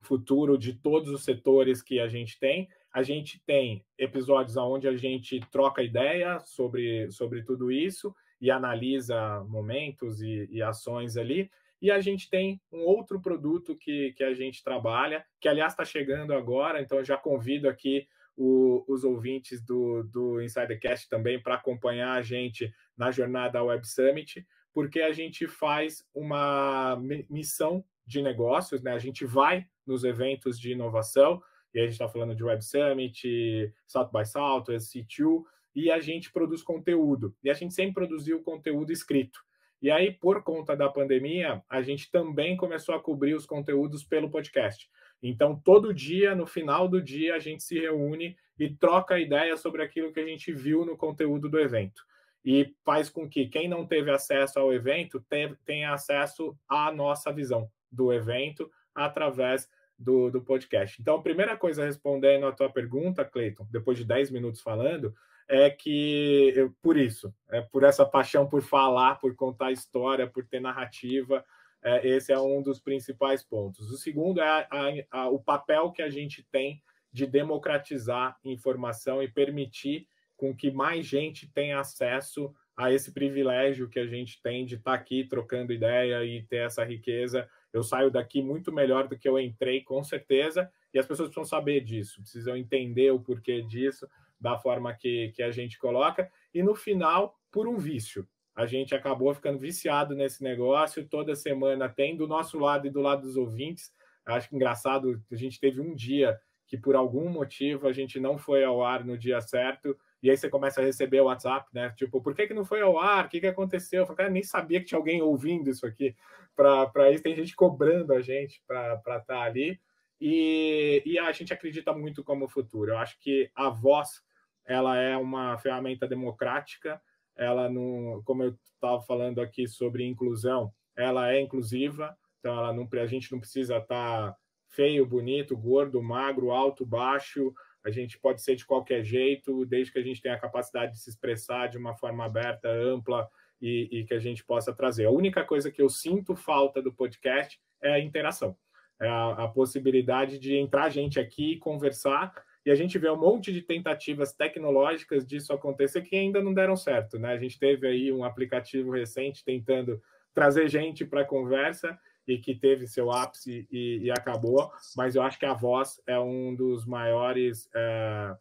futuro de todos os setores que a gente tem. A gente tem episódios onde a gente troca ideia sobre, sobre tudo isso e analisa momentos e, e ações ali. E a gente tem um outro produto que, que a gente trabalha, que aliás está chegando agora, então eu já convido aqui o, os ouvintes do, do Insidercast também para acompanhar a gente na jornada Web Summit, porque a gente faz uma missão de negócios, né? A gente vai nos eventos de inovação, e a gente está falando de Web Summit, South by Southwest, C2, e a gente produz conteúdo. E a gente sempre produziu conteúdo escrito. E aí, por conta da pandemia, a gente também começou a cobrir os conteúdos pelo podcast. Então, todo dia, no final do dia, a gente se reúne e troca ideia sobre aquilo que a gente viu no conteúdo do evento. E faz com que quem não teve acesso ao evento tenha acesso à nossa visão do evento através do, do podcast. Então, a primeira coisa, respondendo à tua pergunta, Cleiton, depois de 10 minutos falando, é que por isso, é por essa paixão por falar, por contar história, por ter narrativa, é, esse é um dos principais pontos. O segundo é a, a, a, o papel que a gente tem de democratizar informação e permitir com que mais gente tenha acesso a esse privilégio que a gente tem de estar tá aqui trocando ideia e ter essa riqueza. Eu saio daqui muito melhor do que eu entrei, com certeza, e as pessoas precisam saber disso, precisam entender o porquê disso, da forma que, que a gente coloca, e no final, por um vício. A gente acabou ficando viciado nesse negócio, toda semana tem do nosso lado e do lado dos ouvintes. Acho que engraçado, a gente teve um dia que por algum motivo a gente não foi ao ar no dia certo, e aí você começa a receber o WhatsApp, né? Tipo, por que, que não foi ao ar? O que, que aconteceu? Eu falei, cara, nem sabia que tinha alguém ouvindo isso aqui. Para isso, tem gente cobrando a gente para estar tá ali. E, e, a gente acredita muito como futuro. Eu acho que a voz ela é uma ferramenta democrática ela não, como eu estava falando aqui sobre inclusão, ela é inclusiva, então ela não, a gente não precisa estar tá feio, bonito, gordo, magro, alto, baixo, a gente pode ser de qualquer jeito, desde que a gente tenha a capacidade de se expressar de uma forma aberta, ampla e, e que a gente possa trazer. A única coisa que eu sinto falta do podcast é a interação, é a, a possibilidade de entrar gente aqui e conversar e a gente vê um monte de tentativas tecnológicas disso acontecer que ainda não deram certo, né? A gente teve aí um aplicativo recente tentando trazer gente para a conversa e que teve seu ápice e, e, acabou, mas eu acho que a voz é um dos maiores é,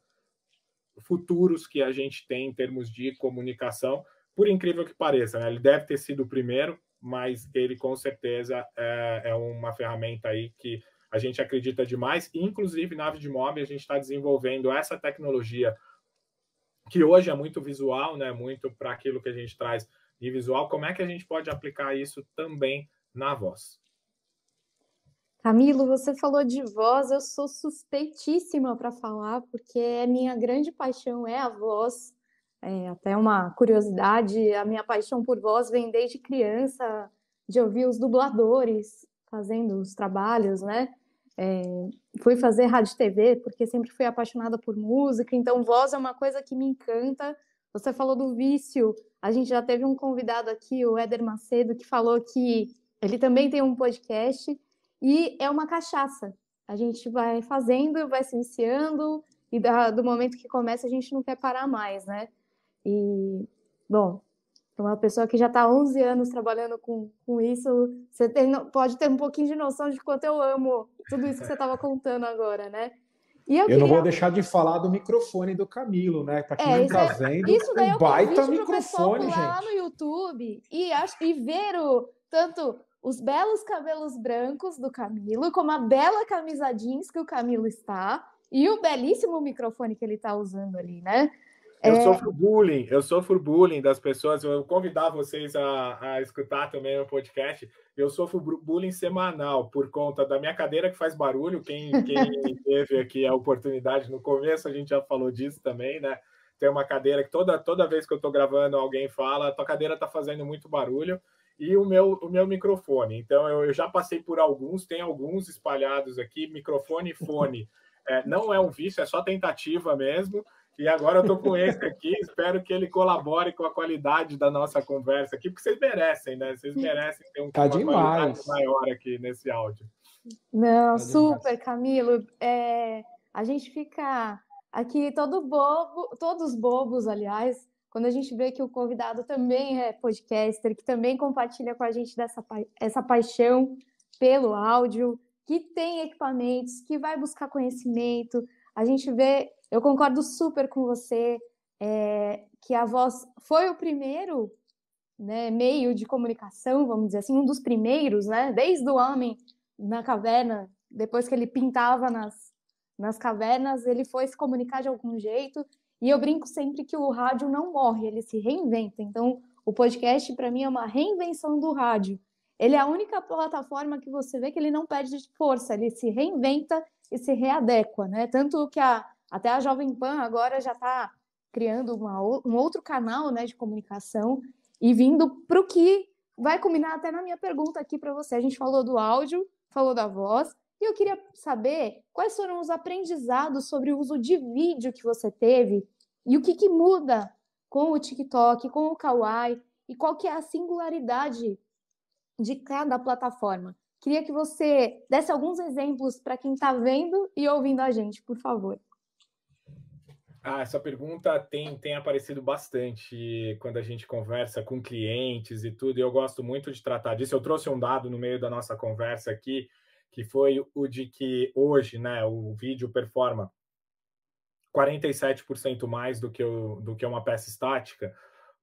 futuros que a gente tem em termos de comunicação, por incrível que pareça, né? Ele deve ter sido o primeiro, mas ele com certeza é, é uma ferramenta aí que a gente acredita demais, e inclusive na de Mob a gente está desenvolvendo essa tecnologia que hoje é muito visual, né, muito para aquilo que a gente traz de visual, como é que a gente pode aplicar isso também na voz? Camilo, você falou de voz, eu sou suspeitíssima para falar, porque é minha grande paixão é a voz. É até uma curiosidade, a minha paixão por voz vem desde criança, de ouvir os dubladores fazendo os trabalhos, né? É, fui fazer rádio e TV porque sempre fui apaixonada por música, então voz é uma coisa que me encanta. Você falou do vício, a gente já teve um convidado aqui, o Éder Macedo, que falou que ele também tem um podcast e é uma cachaça. A gente vai fazendo, vai se viciando e do momento que começa a gente não quer parar mais, né? E, bom, uma pessoa que já está 11 anos trabalhando com, com isso, você tem, pode ter um pouquinho de noção de quanto eu amo tudo isso que você estava é. contando agora, né? E eu, eu queria... não vou deixar de falar do microfone do Camilo, né? Para tá quem é, não tá é, vendo, isso daí um baita microfone, gente. lá no YouTube e, acho, e ver o, tanto os belos cabelos brancos do Camilo, como a bela camisa jeans que o Camilo está e o belíssimo microfone que ele está usando ali, né? Eu é... sofro bullying, eu sofro bullying das pessoas. Eu convidar vocês a, a escutar também o podcast. Eu sofro bullying semanal por conta da minha cadeira que faz barulho. Quem, quem teve aqui a oportunidade no começo, a gente já falou disso também, né? Tem uma cadeira que toda, toda vez que eu estou gravando, alguém fala: tua cadeira está fazendo muito barulho. E o meu, o meu microfone. Então, eu, eu já passei por alguns, tem alguns espalhados aqui: microfone e fone. É, não é um vício, é só tentativa mesmo. E agora eu estou com esse aqui, espero que ele colabore com a qualidade da nossa conversa aqui, porque vocês merecem, né? Vocês merecem ter um tá maior aqui nesse áudio. Não, tá super, demais. Camilo. É, a gente fica aqui todo bobo, todos bobos, aliás, quando a gente vê que o convidado também é podcaster, que também compartilha com a gente dessa essa paixão pelo áudio, que tem equipamentos, que vai buscar conhecimento, a gente vê eu concordo super com você é, que a voz foi o primeiro né, meio de comunicação, vamos dizer assim, um dos primeiros, né? Desde o homem na caverna, depois que ele pintava nas, nas cavernas, ele foi se comunicar de algum jeito. E eu brinco sempre que o rádio não morre, ele se reinventa. Então, o podcast, para mim, é uma reinvenção do rádio. Ele é a única plataforma que você vê que ele não perde força, ele se reinventa e se readequa, né? Tanto que a, até a Jovem Pan agora já está criando uma, um outro canal né, de comunicação e vindo para o que vai combinar até na minha pergunta aqui para você. A gente falou do áudio, falou da voz, e eu queria saber quais foram os aprendizados sobre o uso de vídeo que você teve e o que, que muda com o TikTok, com o Kawaii, e qual que é a singularidade de cada plataforma. Queria que você desse alguns exemplos para quem está vendo e ouvindo a gente, por favor. Ah, essa pergunta tem, tem aparecido bastante quando a gente conversa com clientes e tudo, e eu gosto muito de tratar disso. Eu trouxe um dado no meio da nossa conversa aqui, que foi o de que hoje né, o vídeo performa 47% mais do que, o, do que uma peça estática,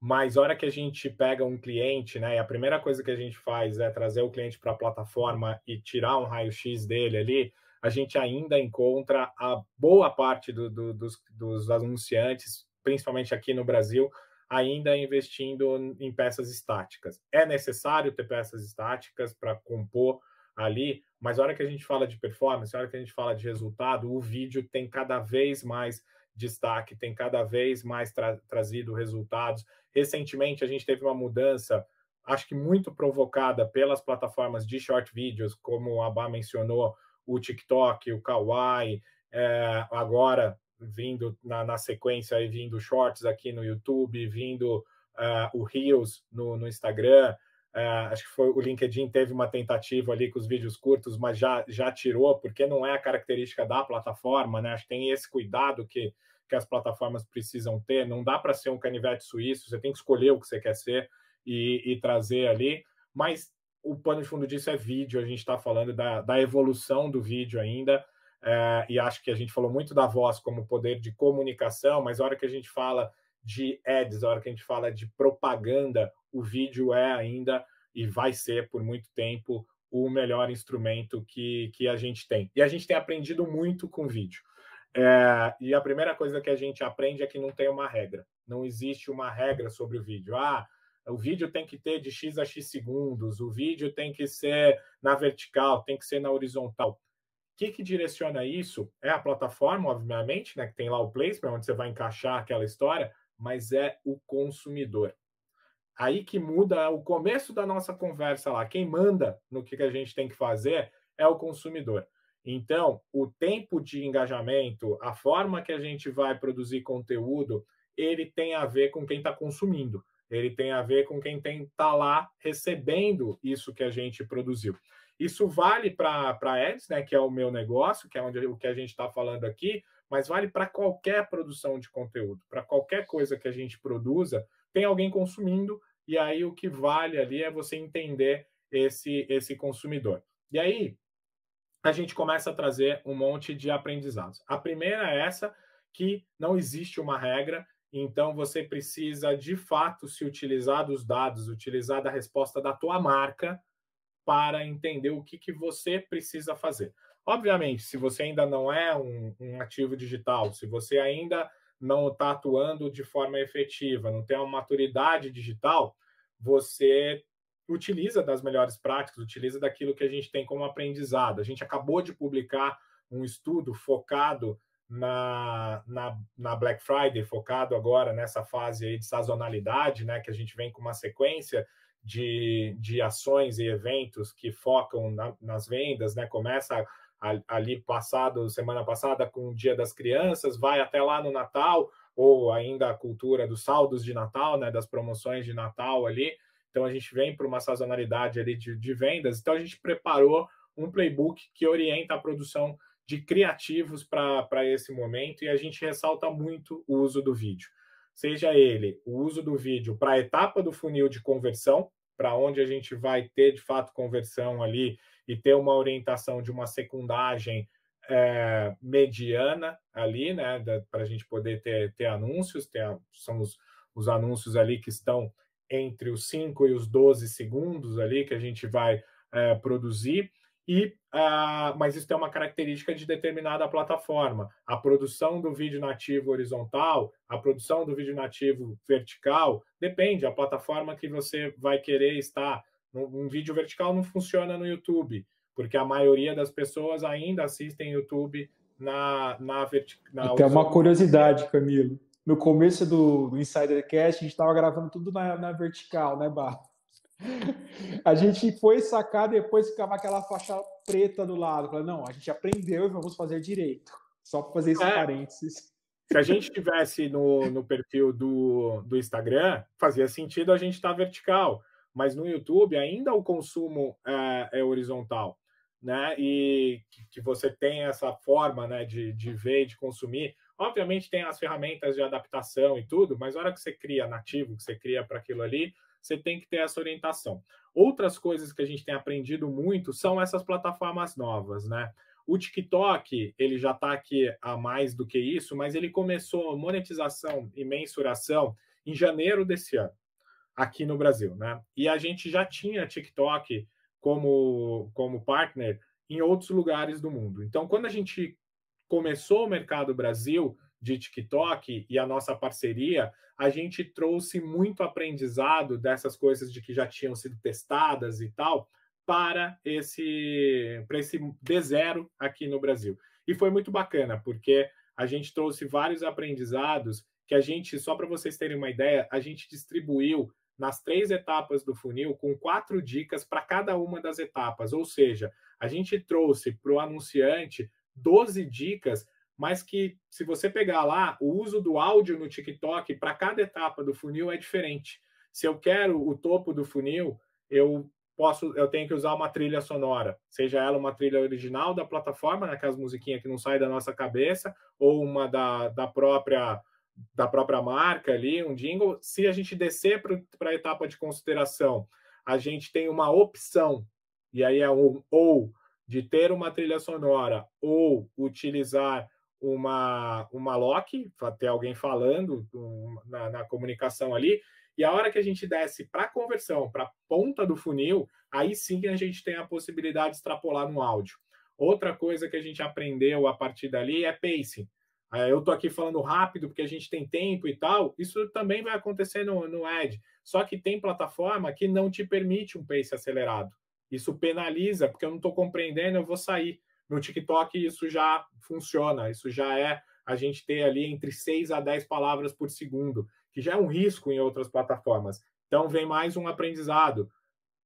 mas hora que a gente pega um cliente, né, e a primeira coisa que a gente faz é trazer o cliente para a plataforma e tirar um raio-x dele ali, a gente ainda encontra a boa parte do, do, dos, dos anunciantes, principalmente aqui no Brasil, ainda investindo em peças estáticas. É necessário ter peças estáticas para compor ali, mas na hora que a gente fala de performance, na hora que a gente fala de resultado, o vídeo tem cada vez mais destaque, tem cada vez mais tra trazido resultados. Recentemente a gente teve uma mudança, acho que muito provocada pelas plataformas de short videos, como a Bá mencionou, o TikTok, o Kawaii, é, agora vindo na, na sequência aí vindo shorts aqui no YouTube, vindo uh, o Reels no, no Instagram. Uh, acho que foi o LinkedIn teve uma tentativa ali com os vídeos curtos, mas já, já tirou, porque não é a característica da plataforma, né? Acho que tem esse cuidado que, que as plataformas precisam ter. Não dá para ser um canivete suíço, você tem que escolher o que você quer ser e, e trazer ali. Mas o pano de fundo disso é vídeo, a gente está falando da, da evolução do vídeo ainda. É, e acho que a gente falou muito da voz como poder de comunicação, mas a hora que a gente fala de ads, a hora que a gente fala de propaganda, o vídeo é ainda e vai ser por muito tempo o melhor instrumento que, que a gente tem. E a gente tem aprendido muito com vídeo. É, e a primeira coisa que a gente aprende é que não tem uma regra, não existe uma regra sobre o vídeo. Ah, o vídeo tem que ter de x a x segundos, o vídeo tem que ser na vertical, tem que ser na horizontal. O que, que direciona isso? É a plataforma, obviamente, né, que tem lá o placement, onde você vai encaixar aquela história, mas é o consumidor. Aí que muda o começo da nossa conversa lá. Quem manda no que, que a gente tem que fazer é o consumidor. Então, o tempo de engajamento, a forma que a gente vai produzir conteúdo, ele tem a ver com quem está consumindo ele tem a ver com quem tem tá lá recebendo isso que a gente produziu. Isso vale para a Eds, né, que é o meu negócio, que é onde o que a gente está falando aqui, mas vale para qualquer produção de conteúdo, para qualquer coisa que a gente produza, tem alguém consumindo, e aí o que vale ali é você entender esse, esse consumidor. E aí a gente começa a trazer um monte de aprendizados. A primeira é essa, que não existe uma regra, então você precisa de fato se utilizar dos dados, utilizar da resposta da tua marca para entender o que, que você precisa fazer. Obviamente, se você ainda não é um, um ativo digital, se você ainda não está atuando de forma efetiva, não tem uma maturidade digital, você utiliza das melhores práticas, utiliza daquilo que a gente tem como aprendizado. A gente acabou de publicar um estudo focado na, na, na, Black Friday, focado agora nessa fase aí de sazonalidade, né, que a gente vem com uma sequência de, de ações e eventos que focam na, nas vendas, né, começa ali passado, semana passada, com o Dia das Crianças, vai até lá no Natal, ou ainda a cultura dos saldos de Natal, né, das promoções de Natal ali. Então a gente vem para uma sazonalidade ali de, de vendas. Então a gente preparou um playbook que orienta a produção de criativos para esse momento e a gente ressalta muito o uso do vídeo. Seja ele o uso do vídeo para a etapa do funil de conversão, para onde a gente vai ter de fato conversão ali e ter uma orientação de uma secundagem é, mediana ali, né, para a gente poder ter, ter anúncios, ter, são os, os anúncios ali que estão entre os 5 e os 12 segundos ali que a gente vai é, produzir e, uh, mas isso tem uma característica de determinada plataforma. A produção do vídeo nativo horizontal, a produção do vídeo nativo vertical, depende. A plataforma que você vai querer estar. Um, vídeo vertical não funciona no YouTube, porque a maioria das pessoas ainda assistem YouTube na, na vertical. Tem uma curiosidade, Camilo. No começo do, do Insidercast, a gente estava gravando tudo na, na vertical, né, Barra? A gente foi sacar depois ficava aquela faixa preta do lado. Falei, não, a gente aprendeu e vamos fazer direito. Só para fazer esse é. parênteses. Se a gente estivesse no, no perfil do, do Instagram, fazia sentido a gente estar tá vertical. Mas no YouTube ainda o consumo é, é horizontal. Né? E que, que, você tem essa forma né, de, de ver, de consumir. Obviamente tem as ferramentas de adaptação e tudo, mas na hora que você cria nativo, que você cria para aquilo ali, você tem que ter essa orientação. Outras coisas que a gente tem aprendido muito são essas plataformas novas, né? O TikTok, ele já está aqui há mais do que isso, mas ele começou monetização e mensuração em janeiro desse ano, aqui no Brasil, né? E a gente já tinha TikTok como, como partner em outros lugares do mundo. Então, quando a gente começou o mercado Brasil, de TikTok e a nossa parceria, a gente trouxe muito aprendizado dessas coisas de que já tinham sido testadas e tal para esse para esse D0 aqui no Brasil. E foi muito bacana, porque a gente trouxe vários aprendizados que a gente, só para vocês terem uma ideia, a gente distribuiu nas três etapas do funil com quatro dicas para cada uma das etapas. Ou seja, a gente trouxe para o anunciante 12 dicas mas que se você pegar lá, o uso do áudio no TikTok para cada etapa do funil é diferente. Se eu quero o topo do funil, eu posso, eu tenho que usar uma trilha sonora, seja ela uma trilha original da plataforma, aquelas musiquinhas que não saem da nossa cabeça, ou uma da, da própria da própria marca ali, um jingle. Se a gente descer para a etapa de consideração, a gente tem uma opção, e aí é um ou de ter uma trilha sonora ou utilizar uma, uma lock, até alguém falando na, na comunicação ali, e a hora que a gente desce para conversão, para ponta do funil, aí sim a gente tem a possibilidade de extrapolar no áudio. Outra coisa que a gente aprendeu a partir dali é pacing. É, eu estou aqui falando rápido porque a gente tem tempo e tal. Isso também vai acontecer no, no Só que tem plataforma que não te permite um pace acelerado. Isso penaliza, porque eu não estou compreendendo, eu vou sair. No TikTok isso já funciona, isso já é a gente ter ali entre 6 a 10 palavras por segundo, que já é um risco em outras plataformas. Então vem mais um aprendizado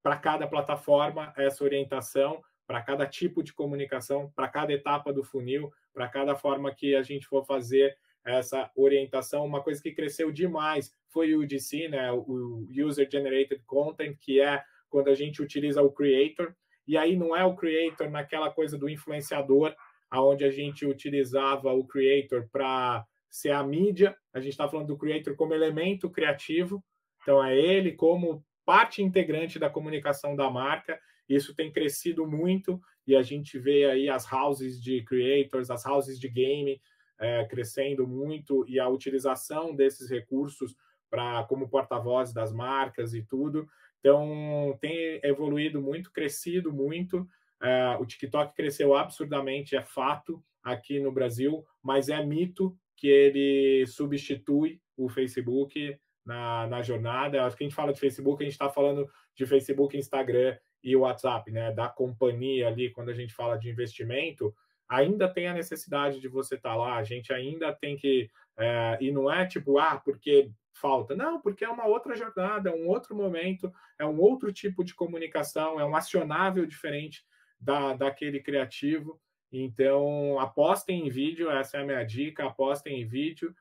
para cada plataforma, essa orientação, para cada tipo de comunicação, para cada etapa do funil, para cada forma que a gente for fazer essa orientação. Uma coisa que cresceu demais foi o UGC, né, o User Generated Content, que é quando a gente utiliza o Creator e aí não é o creator naquela coisa do influenciador, aonde a gente utilizava o creator para ser a mídia, a gente está falando do creator como elemento criativo, então é ele como parte integrante da comunicação da marca. Isso tem crescido muito e a gente vê aí as houses de creators, as houses de game é, crescendo muito e a utilização desses recursos para como porta-voz das marcas e tudo. Então, tem evoluído muito, crescido muito. Uh, o TikTok cresceu absurdamente, é fato, aqui no Brasil, mas é mito que ele substitui o Facebook na, na jornada. Acho que a gente fala de Facebook, a gente está falando de Facebook, Instagram e WhatsApp, né? Da companhia ali, quando a gente fala de investimento, ainda tem a necessidade de você estar tá lá, a gente ainda tem que. É, e não é tipo, ah, porque falta. Não, porque é uma outra jornada, é um outro momento, é um outro tipo de comunicação, é um acionável diferente da, daquele criativo. Então, apostem em vídeo, essa é a minha dica, apostem em vídeo.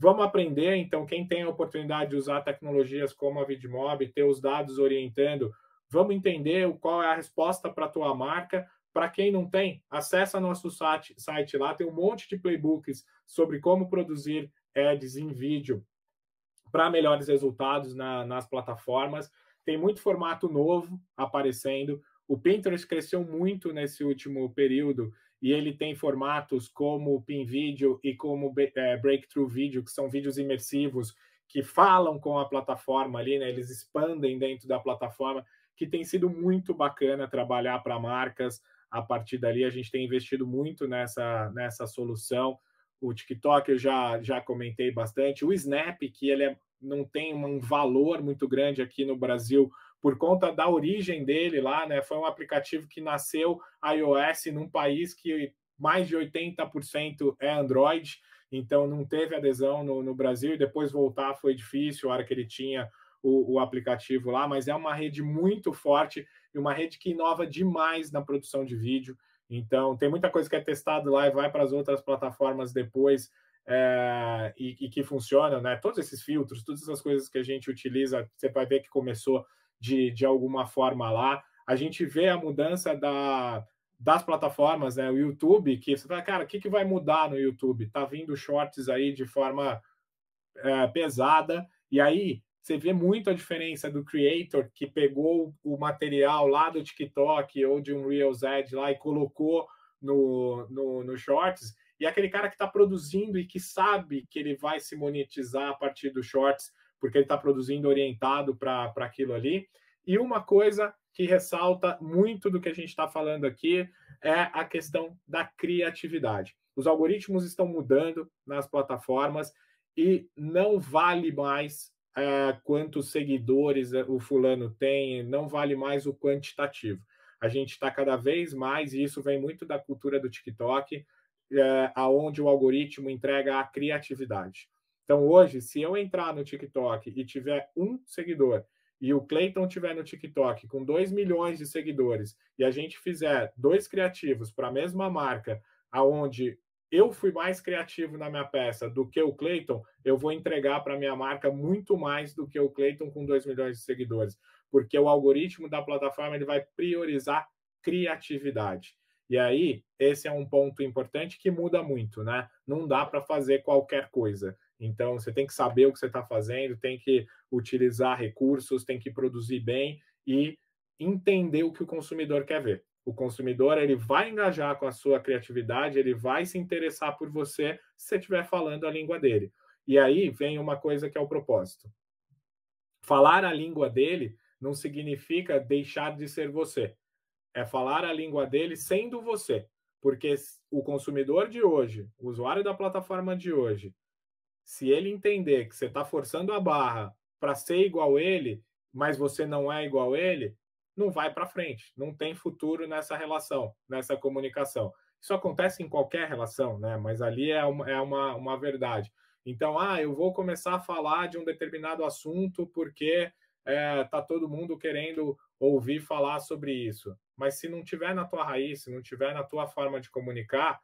Vamos aprender, então, quem tem a oportunidade de usar tecnologias como a Vidmob, ter os dados orientando, vamos entender qual é a resposta para a tua marca, para quem não tem, acessa nosso site, site lá, tem um monte de playbooks sobre como produzir ads em vídeo para melhores resultados na, nas plataformas. Tem muito formato novo aparecendo. O Pinterest cresceu muito nesse último período e ele tem formatos como o Pin Video e como é, Breakthrough Video, que são vídeos imersivos que falam com a plataforma ali, né? Eles expandem dentro da plataforma, que tem sido muito bacana trabalhar para marcas. A partir dali, a gente tem investido muito nessa, nessa solução o TikTok eu já, já comentei bastante, o Snap, que ele é, não tem um valor muito grande aqui no Brasil por conta da origem dele lá, né? Foi um aplicativo que nasceu iOS num país que mais de 80% é Android, então não teve adesão no, no Brasil e depois voltar foi difícil, a hora que ele tinha o, o, aplicativo lá, mas é uma rede muito forte e uma rede que inova demais na produção de vídeo. Então, tem muita coisa que é testado lá e vai para as outras plataformas depois é, e, e, que funcionam, né? Todos esses filtros, todas essas coisas que a gente utiliza, você vai ver que começou de, de alguma forma lá. A gente vê a mudança da, das plataformas, né? O YouTube, que você fala, cara, o que, que vai mudar no YouTube? Tá vindo shorts aí de forma é, pesada, e aí você vê muito a diferença do creator que pegou o material lá do TikTok ou de um Real ad lá e colocou no, no, no Shorts e aquele cara que está produzindo e que sabe que ele vai se monetizar a partir do Shorts porque ele está produzindo orientado para aquilo ali. E uma coisa que ressalta muito do que a gente está falando aqui é a questão da criatividade. Os algoritmos estão mudando nas plataformas e não vale mais uh, quantos seguidores eh, o fulano tem, não vale mais o quantitativo. A gente está cada vez mais, e isso vem muito da cultura do TikTok, uh, aonde o algoritmo entrega a criatividade. Então, hoje, se eu entrar no TikTok e tiver um seguidor e o Clayton tiver no TikTok com 2 milhões de seguidores e a gente fizer dois criativos para a mesma marca, aonde eu fui mais criativo na minha peça do que o Clayton, eu vou entregar para a minha marca muito mais do que o Clayton com 2 milhões de seguidores, porque o algoritmo da plataforma ele vai priorizar criatividade. E aí, esse é um ponto importante que muda muito, né? Não dá para fazer qualquer coisa. Então, você tem que saber o que você está fazendo, tem que utilizar recursos, tem que produzir bem e entender o que o consumidor quer ver. O consumidor ele vai engajar com a sua criatividade, ele vai se interessar por você se você estiver falando a língua dele. E aí vem uma coisa que é o propósito. Falar a língua dele não significa deixar de ser você. É falar a língua dele sendo você. Porque o consumidor de hoje, o usuário da plataforma de hoje, se ele entender que você está forçando a barra para ser igual ele, mas você não é igual ele, não vai para frente, não tem futuro nessa relação, nessa comunicação. Isso acontece em qualquer relação, né? Mas ali é uma, é uma, uma verdade. Então, ah, eu vou começar a falar de um determinado assunto porque é, tá todo mundo querendo ouvir falar sobre isso. Mas se não tiver na tua raiz, se não tiver na tua forma de comunicar,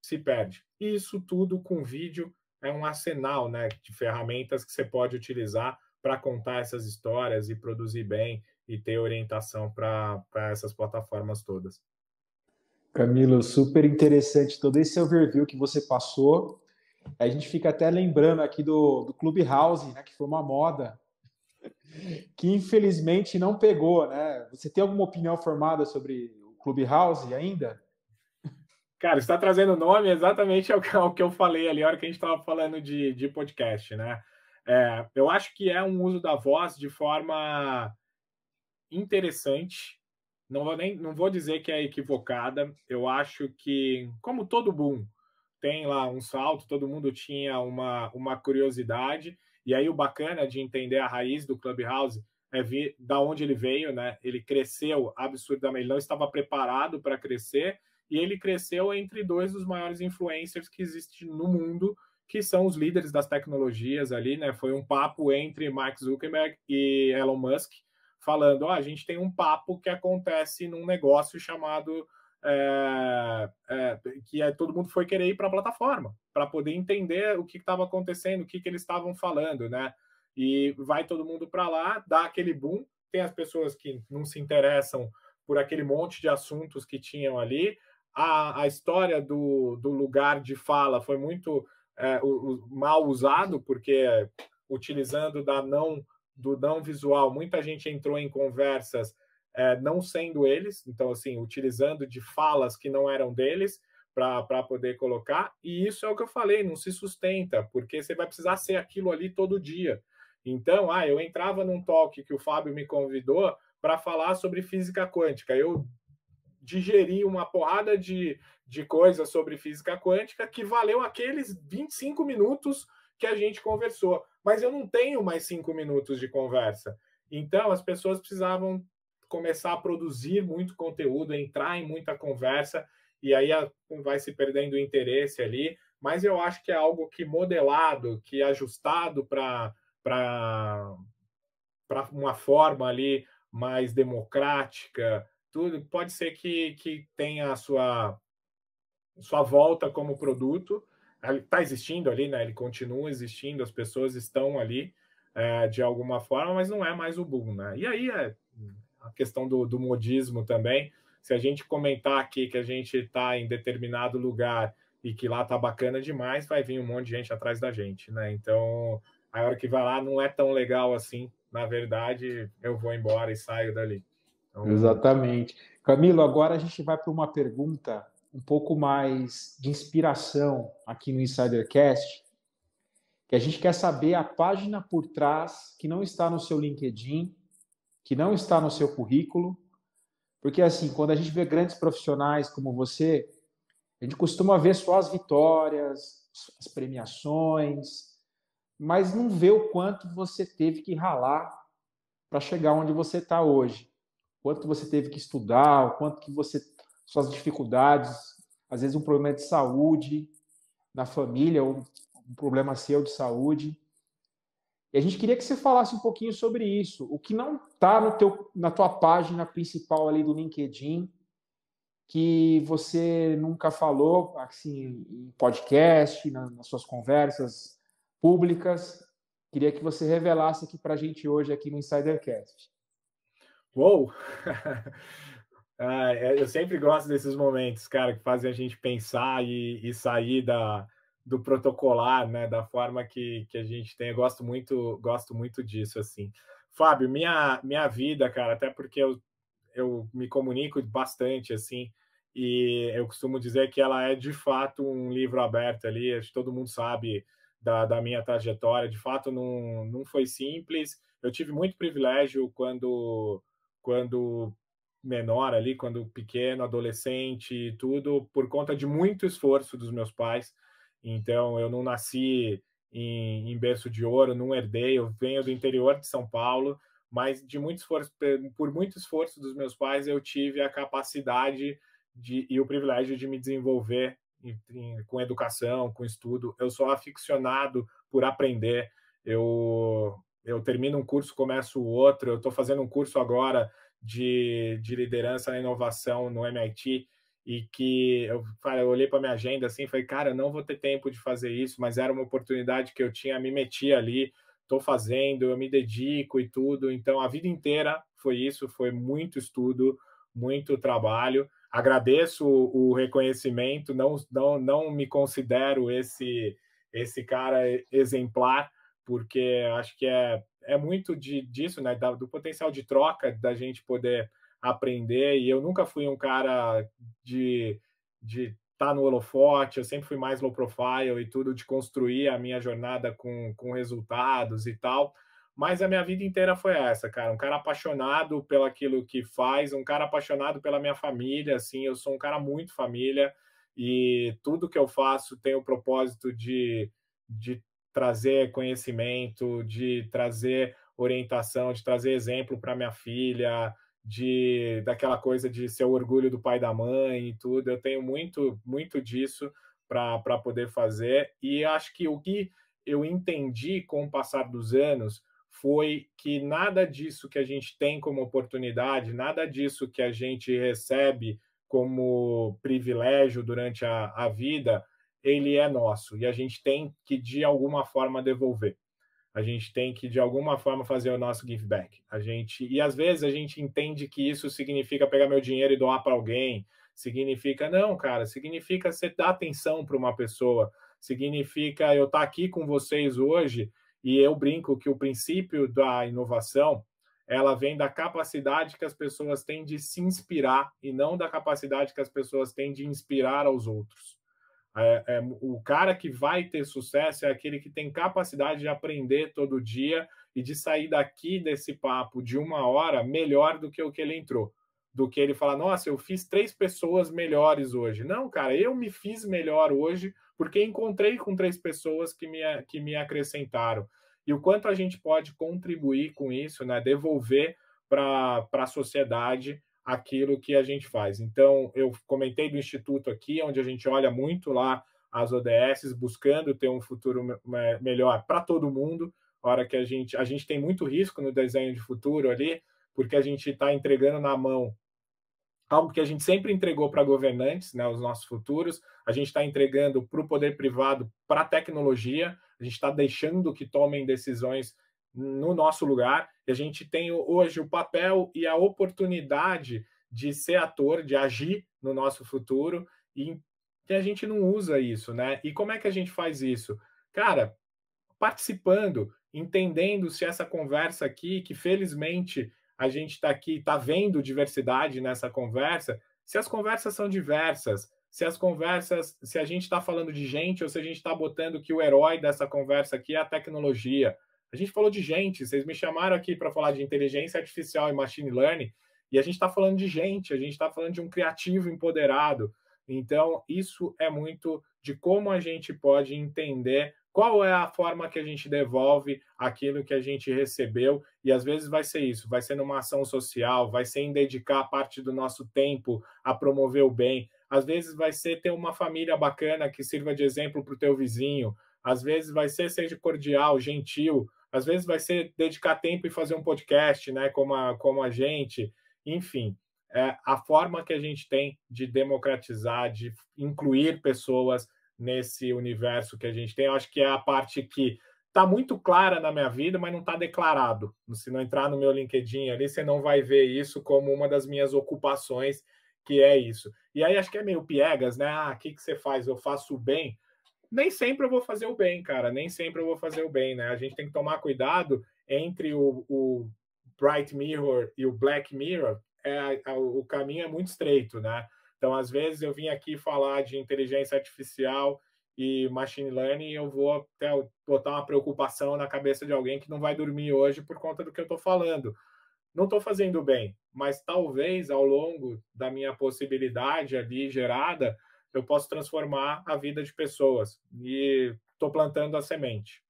se perde. E isso tudo com vídeo é um arsenal, né, de ferramentas que você pode utilizar para contar essas histórias e produzir bem e ter orientação para essas plataformas todas. Camilo, super interessante todo esse overview que você passou. A gente fica até lembrando aqui do, do Clubhouse, né, que foi uma moda que infelizmente não pegou, né? Você tem alguma opinião formada sobre o Clubhouse ainda? Cara, está trazendo o nome exatamente ao que eu falei ali, a hora que a gente estava falando de, de podcast, né? É, eu acho que é um uso da voz de forma interessante. Não vou, nem, não vou dizer que é equivocada. Eu acho que, como todo boom, tem lá um salto, todo mundo tinha uma, uma curiosidade. E aí o bacana de entender a raiz do Clubhouse é ver da onde ele veio, né? Ele cresceu absurdamente, ele não estava preparado para crescer, e ele cresceu entre dois dos maiores influencers que existem no mundo, que são os líderes das tecnologias ali, né? Foi um papo entre Mark Zuckerberg e Elon Musk, falando: ah, a gente tem um papo que acontece num negócio chamado. É, é, que é, todo mundo foi querer ir para a plataforma para poder entender o que estava acontecendo, o que, que eles estavam falando, né? E vai todo mundo para lá, dá aquele boom. Tem as pessoas que não se interessam por aquele monte de assuntos que tinham ali. A, a história do, do lugar de fala foi muito é, o, o, mal usado, porque utilizando da não do não visual, muita gente entrou em conversas é, não sendo eles, então, assim, utilizando de falas que não eram deles para poder colocar, e isso é o que eu falei, não se sustenta, porque você vai precisar ser aquilo ali todo dia. Então, ah, eu entrava num talk que o Fábio me convidou para falar sobre física quântica. Eu digeri uma porrada de, de coisas sobre física quântica que valeu aqueles 25 minutos que a gente conversou mas eu não tenho mais cinco minutos de conversa. Então, as pessoas precisavam começar a produzir muito conteúdo, entrar em muita conversa, e aí vai se perdendo o interesse ali. Mas eu acho que é algo que modelado, que ajustado para uma forma ali mais democrática, tudo pode ser que, que tenha a sua, sua volta como produto, está existindo ali, né? Ele continua existindo, as pessoas estão ali é, de alguma forma, mas não é mais o boom, né? E aí é a questão do, do modismo também. Se a gente comentar aqui que a gente está em determinado lugar e que lá tá bacana demais, vai vir um monte de gente atrás da gente, né? Então, a hora que vai lá não é tão legal assim. Na verdade, eu vou embora e saio dali. Então... Exatamente. Camilo, agora a gente vai para uma pergunta um pouco mais de inspiração aqui no Insidercast, que a gente quer saber a página por trás que não está no seu LinkedIn, que não está no seu currículo, porque assim, quando a gente vê grandes profissionais como você, a gente costuma ver só as vitórias, as premiações, mas não vê o quanto você teve que ralar para chegar onde você está hoje. Quanto você teve que estudar, o quanto que você suas dificuldades, às vezes um problema de saúde na família ou um problema seu de saúde. E a gente queria que você falasse um pouquinho sobre isso, o que não está na tua página principal ali do LinkedIn, que você nunca falou, assim, em podcast, na, nas suas conversas públicas. Queria que você revelasse aqui para a gente hoje, aqui no Insidercast. Uou! Ah, é, eu sempre gosto desses momentos, cara, que fazem a gente pensar e, e sair da, do protocolar, né? Da forma que, que a gente tem. Eu gosto muito, gosto muito disso, assim. Fábio, minha, minha vida, cara, até porque eu, eu me comunico bastante, assim, e eu costumo dizer que ela é de fato um livro aberto ali, acho que todo mundo sabe da, da minha trajetória, de fato não, não foi simples. Eu tive muito privilégio quando quando menor ali, quando pequeno, adolescente e tudo, por conta de muito esforço dos meus pais. Então, eu não nasci em, em berço de ouro, não herdei, eu venho do interior de São Paulo, mas de muito esforço, por muito esforço dos meus pais, eu tive a capacidade de, e o privilégio de me desenvolver em, em, com educação, com estudo. Eu sou aficionado por aprender. Eu, eu termino um curso, começo outro. Eu estou fazendo um curso agora de, de liderança na inovação no MIT e que eu, cara, eu olhei para minha agenda assim, falei, cara, não vou ter tempo de fazer isso, mas era uma oportunidade que eu tinha, me meti ali, estou fazendo, eu me dedico e tudo. Então, a vida inteira foi isso, foi muito estudo, muito trabalho. Agradeço o, o reconhecimento, não, não, não me considero esse esse cara exemplar, porque acho que é é muito de, disso, né? Da, do potencial de troca da gente poder aprender. E eu nunca fui um cara de de estar tá no holofote, eu sempre fui mais low profile e tudo, de construir a minha jornada com, com resultados e tal. Mas a minha vida inteira foi essa, cara. Um cara apaixonado pelo aquilo que faz, um cara apaixonado pela minha família, assim. Eu sou um cara muito família e tudo que eu faço tem o propósito de, de trazer conhecimento, de trazer orientação, de trazer exemplo para minha filha, de daquela coisa de ser o orgulho do pai e da mãe e tudo. Eu tenho muito, muito disso para poder fazer. E acho que o que eu entendi com o passar dos anos foi que nada disso que a gente tem como oportunidade, nada disso que a gente recebe como privilégio durante a, a vida ele é nosso e a gente tem que de alguma forma devolver. A gente tem que de alguma forma fazer o nosso give back. A gente e às vezes a gente entende que isso significa pegar meu dinheiro e doar para alguém, significa não, cara, significa você dar atenção para uma pessoa, significa eu estar tá aqui com vocês hoje e eu brinco que o princípio da inovação ela vem da capacidade que as pessoas têm de se inspirar e não da capacidade que as pessoas têm de inspirar aos outros. É, é, o cara que vai ter sucesso é aquele que tem capacidade de aprender todo dia e de sair daqui desse papo de uma hora melhor do que o que ele entrou. Do que ele falar, nossa, eu fiz três pessoas melhores hoje. Não, cara, eu me fiz melhor hoje porque encontrei com três pessoas que me, que me acrescentaram. E o quanto a gente pode contribuir com isso, né? devolver para a sociedade aquilo que a gente faz. Então, eu comentei do Instituto aqui, onde a gente olha muito lá as ODSs, buscando ter um futuro melhor para todo mundo. hora que a gente. A gente tem muito risco no desenho de futuro ali, porque a gente está entregando na mão algo que a gente sempre entregou para governantes, né, os nossos futuros, a gente está entregando para o poder privado, para a tecnologia, a gente está deixando que tomem decisões no nosso lugar. E a gente tem hoje o papel e a oportunidade de ser ator, de agir no nosso futuro e, a gente não usa isso, né? E como é que a gente faz isso? Cara, participando, entendendo se essa conversa aqui, que felizmente a gente está aqui, está vendo diversidade nessa conversa, se as conversas são diversas, se as conversas, se a gente está falando de gente ou se a gente está botando que o herói dessa conversa aqui é a tecnologia, a gente falou de gente, vocês me chamaram aqui para falar de inteligência artificial e machine learning, e a gente está falando de gente, a gente está falando de um criativo empoderado. Então, isso é muito de como a gente pode entender qual é a forma que a gente devolve aquilo que a gente recebeu, e às vezes vai ser isso, vai ser numa ação social, vai ser em dedicar parte do nosso tempo a promover o bem, às vezes vai ser ter uma família bacana que sirva de exemplo para o teu vizinho, às vezes vai ser ser cordial, gentil, às vezes vai ser dedicar tempo e fazer um podcast, né? Como a, como a gente, enfim. É a forma que a gente tem de democratizar, de incluir pessoas nesse universo que a gente tem. Eu acho que é a parte que está muito clara na minha vida, mas não está declarado. Se não entrar no meu LinkedIn ali, você não vai ver isso como uma das minhas ocupações, que é isso. E aí acho que é meio piegas, né? Ah, o que, que você faz? Eu faço bem nem sempre eu vou fazer o bem, cara. Nem sempre eu vou fazer o bem, né? A gente tem que tomar cuidado entre o, o Bright Mirror e o Black Mirror. É, o caminho é muito estreito, né? Então, às vezes, eu vim aqui falar de inteligência artificial e machine learning, eu vou até botar uma preocupação na cabeça de alguém que não vai dormir hoje por conta do que eu estou falando. Não estou fazendo bem, mas talvez ao longo da minha possibilidade ali gerada, eu posso transformar a vida de pessoas e estou plantando a semente.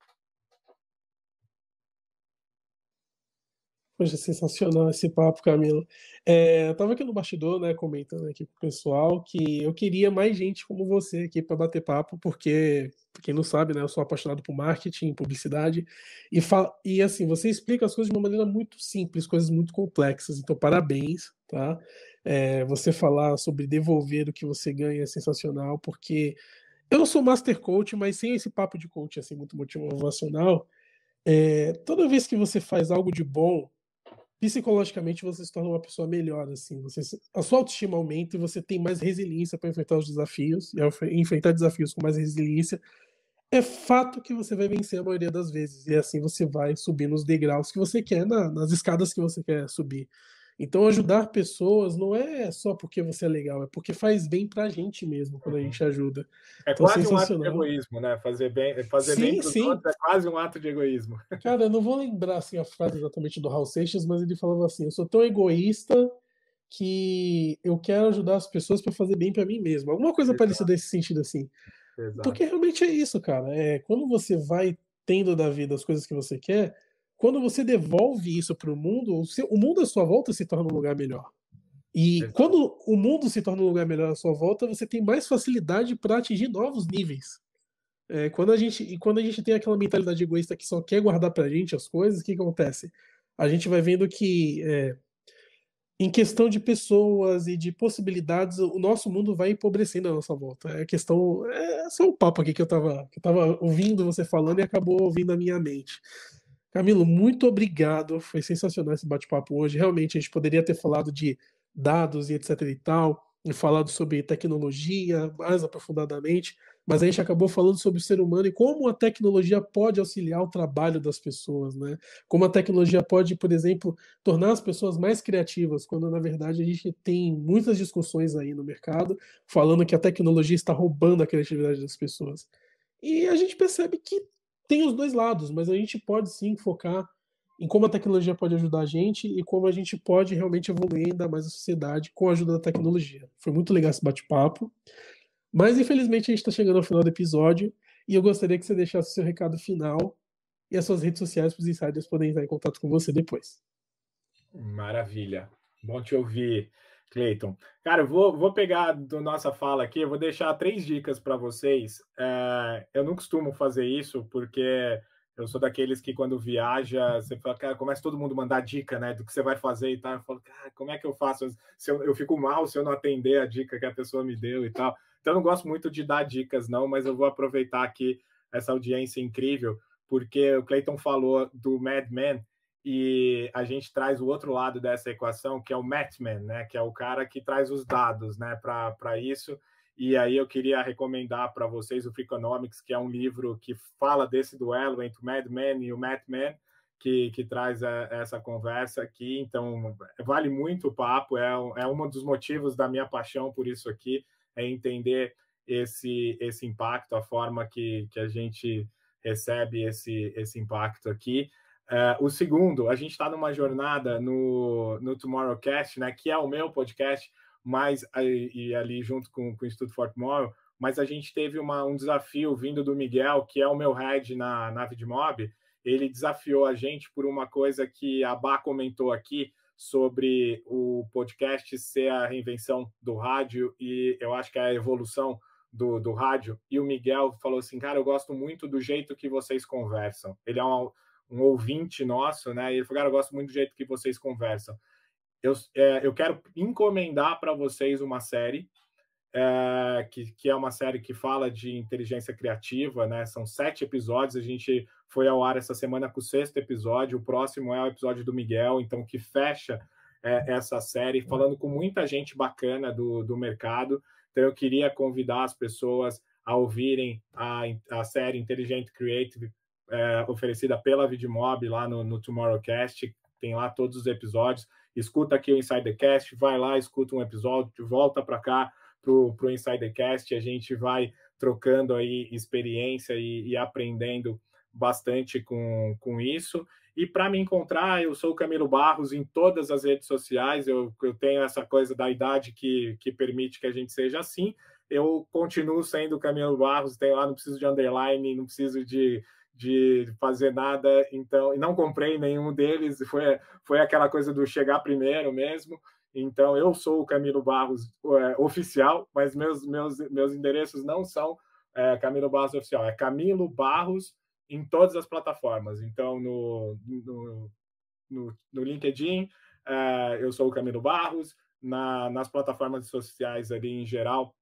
Poxa, sensacional esse papo, Camilo. É, eu estava aqui no bastidor, né, comentando aqui com o pessoal que eu queria mais gente como você aqui para bater papo, porque, quem não sabe, né, eu sou apaixonado por marketing, publicidade, e, e assim, você explica as coisas de uma maneira muito simples, coisas muito complexas, então parabéns, tá? É, você falar sobre devolver o que você ganha é sensacional, porque eu não sou master coach, mas sem esse papo de coach assim muito motivacional, é, toda vez que você faz algo de bom, psicologicamente você se torna uma pessoa melhor, assim, você, a sua autoestima aumenta e você tem mais resiliência para enfrentar os desafios, e enfrentar desafios com mais resiliência, é fato que você vai vencer a maioria das vezes, e assim você vai subir nos degraus que você quer, na, nas escadas que você quer subir. Então, ajudar pessoas não é só porque você é legal, é porque faz bem pra gente mesmo quando a uhum. gente ajuda. É então, quase um ato de egoísmo, né? Fazer bem, fazer sim, bem pros sim. outros é quase um ato de egoísmo. Cara, eu não vou lembrar assim, a frase exatamente do Hal Seixas, mas ele falava assim: eu sou tão egoísta que eu quero ajudar as pessoas para fazer bem para mim mesmo. Alguma coisa Exato. parecida nesse sentido assim. Exato. Porque realmente é isso, cara. É, quando você vai tendo da vida as coisas que você quer quando você devolve isso para o mundo, o mundo à sua volta se torna um lugar melhor. E quando o mundo se torna um lugar melhor à sua volta, você tem mais facilidade para atingir novos níveis. É, quando a gente, e quando a gente tem aquela mentalidade egoísta que só quer guardar para a gente as coisas, o que acontece? A gente vai vendo que, é, em questão de pessoas e de possibilidades, o nosso mundo vai empobrecendo à nossa volta. É questão. É só um papo aqui que eu estava ouvindo você falando e acabou ouvindo a minha mente. Camilo, muito obrigado. Foi sensacional esse bate-papo hoje. Realmente, a gente poderia ter falado de dados e etc e tal, e falado sobre tecnologia mais aprofundadamente, mas a gente acabou falando sobre o ser humano e como a tecnologia pode auxiliar o trabalho das pessoas, né? Como a tecnologia pode, por exemplo, tornar as pessoas mais criativas, quando na verdade a gente tem muitas discussões aí no mercado falando que a tecnologia está roubando a criatividade das pessoas. E a gente percebe que tem os dois lados, mas a gente pode sim focar em como a tecnologia pode ajudar a gente e como a gente pode realmente evoluir ainda mais a sociedade com a ajuda da tecnologia. Foi muito legal esse bate-papo. Mas infelizmente a gente está chegando ao final do episódio e eu gostaria que você deixasse o seu recado final e as suas redes sociais para os insiders poderem entrar em contato com você depois. Maravilha. Bom te ouvir. Cleiton. Cara, eu vou, vou pegar do nossa fala aqui, eu vou deixar três dicas para vocês. É, eu não costumo fazer isso, porque eu sou daqueles que quando viaja, você fala, cara, começa todo mundo a mandar dica, né, do que você vai fazer e tal. Eu falo, cara, como é que eu faço? Se eu, eu fico mal se eu não atender a dica que a pessoa me deu e tal. Então, eu não gosto muito de dar dicas, não, mas eu vou aproveitar aqui essa audiência incrível, porque o Cleiton falou do Mad Men, e a gente traz o outro lado dessa equação, que é o Matman, né? Que é o cara que traz os dados, né? Para isso. E aí eu queria recomendar para vocês o Freakonomics, que é um livro que fala desse duelo entre o Madman e o Matman, que, que traz a, essa conversa aqui. Então, vale muito o papo, é, é um dos motivos da minha paixão por isso aqui, é entender esse, esse impacto, a forma que, que a gente recebe esse, esse impacto aqui. Uh, o segundo, a gente está numa jornada no, no Tomorrowcast, né, que é o meu podcast, mas e, e ali junto com, com o Instituto Fort Tomorrow, mas a gente teve uma, um desafio vindo do Miguel, que é o meu head na, na Vidmob. Ele desafiou a gente por uma coisa que a Bá comentou aqui sobre o podcast ser a reinvenção do rádio e eu acho que é a evolução do, do rádio. E o Miguel falou assim, cara, eu gosto muito do jeito que vocês conversam. Ele é um um ouvinte nosso, né? E ele falou, cara, eu gosto muito do jeito que vocês conversam. Eu, é, eu quero encomendar para vocês uma série, é, que, que é uma série que fala de inteligência criativa, né? São sete episódios, a gente foi ao ar essa semana com o sexto episódio, o próximo é o episódio do Miguel, então que fecha é, essa série, falando com muita gente bacana do, do mercado. Então eu queria convidar as pessoas a ouvirem a, a série Intelligent Creative é, oferecida pela Vidmob lá no, no Tomorrowcast, tem lá todos os episódios. Escuta aqui o Insidercast, vai lá, escuta um episódio, volta para cá para o Insidercast, a gente vai trocando aí experiência e, e aprendendo bastante com, com isso. E para me encontrar, eu sou o Camilo Barros em todas as redes sociais. Eu, eu tenho essa coisa da idade que, que permite que a gente seja assim. Eu continuo sendo o Camilo Barros, tem lá, não preciso de underline, não preciso de, de fazer nada, então, e não comprei nenhum deles, foi, foi aquela coisa do chegar primeiro mesmo. Então, eu sou o Camilo Barros é, oficial, mas meus, meus, meus endereços não são é, Camilo Barros oficial, é Camilo Barros em todas as plataformas. Então, no, no, no, no LinkedIn, é, eu sou o Camilo Barros, na, nas plataformas sociais ali em geral,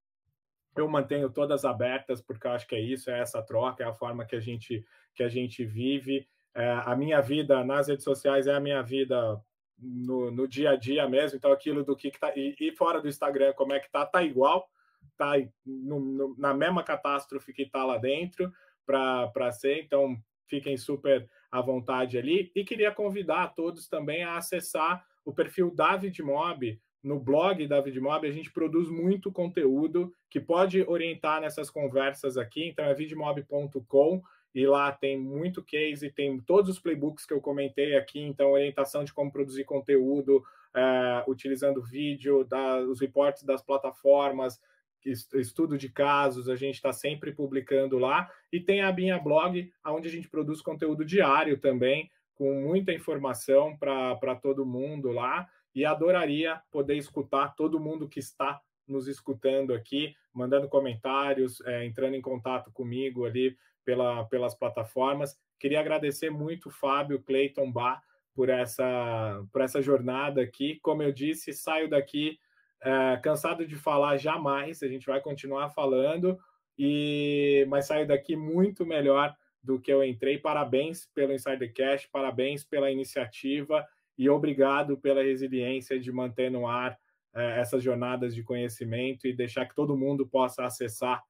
eu mantenho todas abertas porque eu acho que é isso, é essa troca, é a forma que a gente que a gente vive. É, a minha vida nas redes sociais é a minha vida no, no dia a dia mesmo. Então aquilo do que, que tá e, e, fora do Instagram, como é que tá? Tá igual, tá no, no, na mesma catástrofe que tá lá dentro para ser. Então fiquem super à vontade ali e queria convidar a todos também a acessar o perfil David Mob no blog da Vidmob, a gente produz muito conteúdo que pode orientar nessas conversas aqui. Então, é vidmob.com e lá tem muito case, tem todos os playbooks que eu comentei aqui. Então, orientação de como produzir conteúdo é, utilizando vídeo, da, os reportes das plataformas, estudo de casos, a gente está sempre publicando lá. E tem a minha blog, onde a gente produz conteúdo diário também, com muita informação para todo mundo lá e adoraria poder escutar todo mundo que está nos escutando aqui, mandando comentários, é, entrando em contato comigo ali pela, pelas plataformas. Queria agradecer muito Fábio Clayton Bar por essa, por essa jornada aqui. Como eu disse, saio daqui é, cansado de falar jamais, a gente vai continuar falando, e mas saio daqui muito melhor do que eu entrei. Parabéns pelo Insider Cash, parabéns pela iniciativa e obrigado pela resiliência de manter no ar é, essas jornadas de conhecimento e deixar que todo mundo possa acessar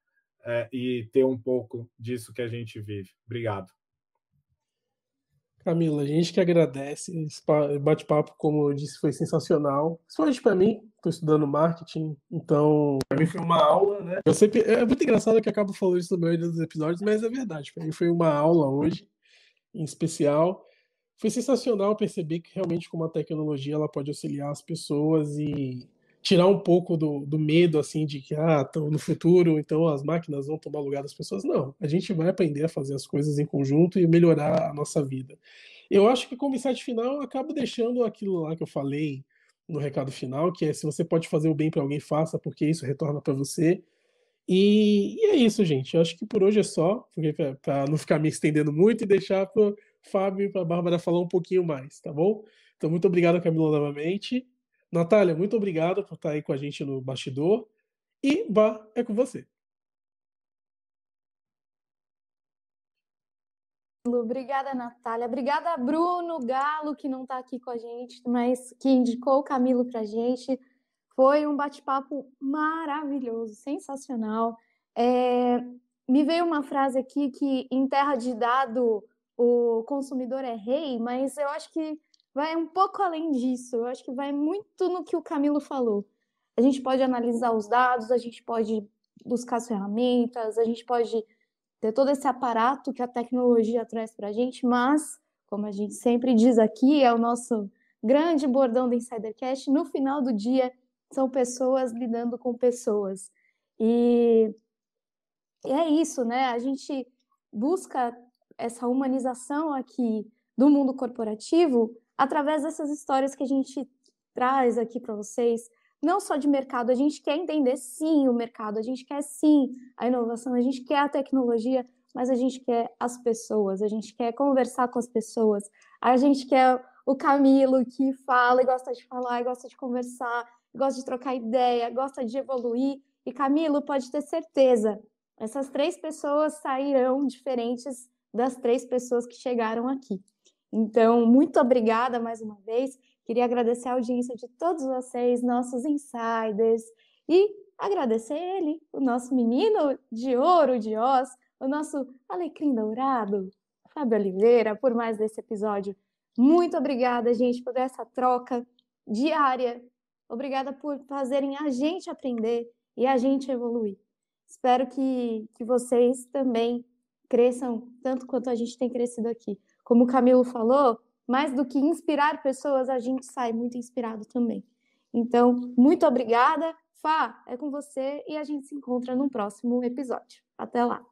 é, e ter um pouco disso que a gente vive. Obrigado. Camila, a gente que agradece. Esse bate-papo, como eu disse, foi sensacional. Principalmente para mim, estou estudando marketing, então. Para mim foi uma aula, né? Eu sempre, é muito engraçado que eu acabo falando isso no meio dos episódios, mas é verdade. Para mim foi uma aula hoje, em especial foi sensacional perceber que realmente como a tecnologia ela pode auxiliar as pessoas e tirar um pouco do, do medo assim de que ah no futuro então as máquinas vão tomar lugar das pessoas não a gente vai aprender a fazer as coisas em conjunto e melhorar a nossa vida eu acho que como insight final eu acabo deixando aquilo lá que eu falei no recado final que é se você pode fazer o bem para alguém faça porque isso retorna para você e, e, é isso gente eu acho que por hoje é só para não ficar me estendendo muito e deixar pro Fábio e para a Bárbara falar um pouquinho mais, tá bom? Então, muito obrigado, Camila, novamente. Natália, muito obrigado por estar tá aí com a gente no bastidor. E, Bá, é com você. Obrigada, Natália. Obrigada, Bruno Galo, que não está aqui com a gente, mas que indicou o Camilo para a gente. Foi um bate-papo maravilhoso, sensacional. É... me veio uma frase aqui que, em terra de dado, o consumidor é rei, mas eu acho que vai um pouco além disso. Eu acho que vai muito no que o Camilo falou. A gente pode analisar os dados, a gente pode buscar as ferramentas, a gente pode ter todo esse aparato que a tecnologia traz para a gente, mas, como a gente sempre diz aqui, é o nosso grande bordão do Insidercast, no final do dia são pessoas lidando com pessoas. E é isso, né? A gente busca essa humanização aqui do mundo corporativo através dessas histórias que a gente traz aqui para vocês, não só de mercado, a gente quer entender sim o mercado, a gente quer sim a inovação, a gente quer a tecnologia, mas a gente quer as pessoas, a gente quer conversar com as pessoas, a gente quer o Camilo que fala e gosta de falar, e gosta de conversar, gosta de trocar ideia, gosta de evoluir. E Camilo pode ter certeza, essas três pessoas sairão diferentes das três pessoas que chegaram aqui. Então, muito obrigada mais uma vez. Queria agradecer a audiência de todos vocês, nossos insiders, e agradecer ele, o nosso menino de ouro de Oz, o nosso alecrim dourado, Fábio Oliveira, por mais desse episódio. Muito obrigada, gente, por essa troca diária. Obrigada por fazerem a gente aprender e a gente evoluir. Espero que, que vocês também cresçam tanto quanto a gente tem crescido aqui. Como o Camilo falou, mais do que inspirar pessoas, a gente sai muito inspirado também. Então, muito obrigada. Fá, é com você e a gente se encontra no próximo episódio. Até lá.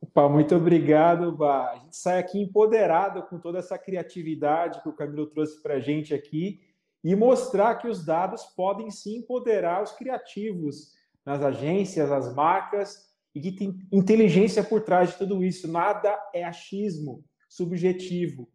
Opa, muito obrigado, Bá. A gente sai aqui empoderado com toda essa criatividade que o Camilo trouxe para a gente aqui e mostrar que os dados podem sim empoderar os criativos nas agências, as marcas e que tem inteligência por trás de tudo isso. Nada é achismo subjetivo.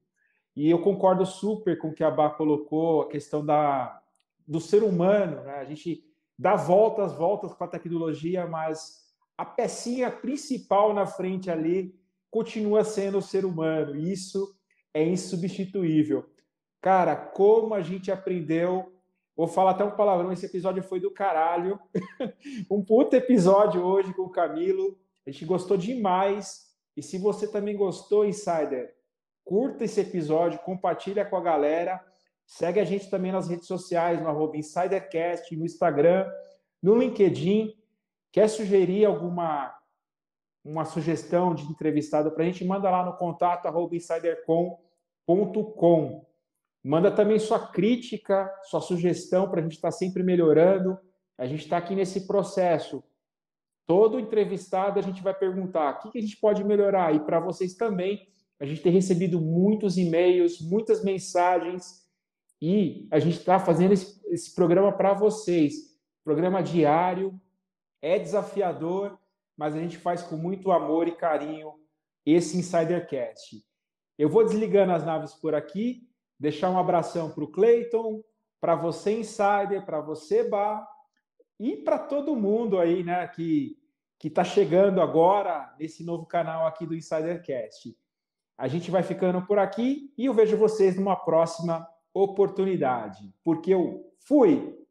E eu concordo super com o que a Bá colocou, a questão da, do ser humano. Né? A gente dá voltas, voltas com a tecnologia, mas a pecinha principal na frente ali continua sendo o ser humano. Isso é insubstituível. Cara, como a gente aprendeu Vou falar até um palavrão, esse episódio foi do caralho. um puta episódio hoje com o Camilo. A gente gostou demais. E se você também gostou, Insider, curta esse episódio, compartilha com a galera. Segue a gente também nas redes sociais, no arroba InsiderCast, no Instagram, no LinkedIn. Quer sugerir alguma uma sugestão de entrevistado para a gente? Manda lá no contato arroba insidercom.com. Manda também sua crítica, sua sugestão para a gente estar tá sempre melhorando. A gente está aqui nesse processo. Todo entrevistado a gente vai perguntar o que, que a gente pode melhorar. E para vocês também, a gente tem recebido muitos e-mails, muitas mensagens. E a gente está fazendo esse, esse programa para vocês. Programa diário, é desafiador, mas a gente faz com muito amor e carinho esse Insidercast. Eu vou desligando as naves por aqui Deixar um abração para o Cleiton, para você, Insider, para você, Bar, e para todo mundo aí, né, que que está chegando agora nesse novo canal aqui do Insidercast. A gente vai ficando por aqui e eu vejo vocês numa próxima oportunidade, porque eu fui!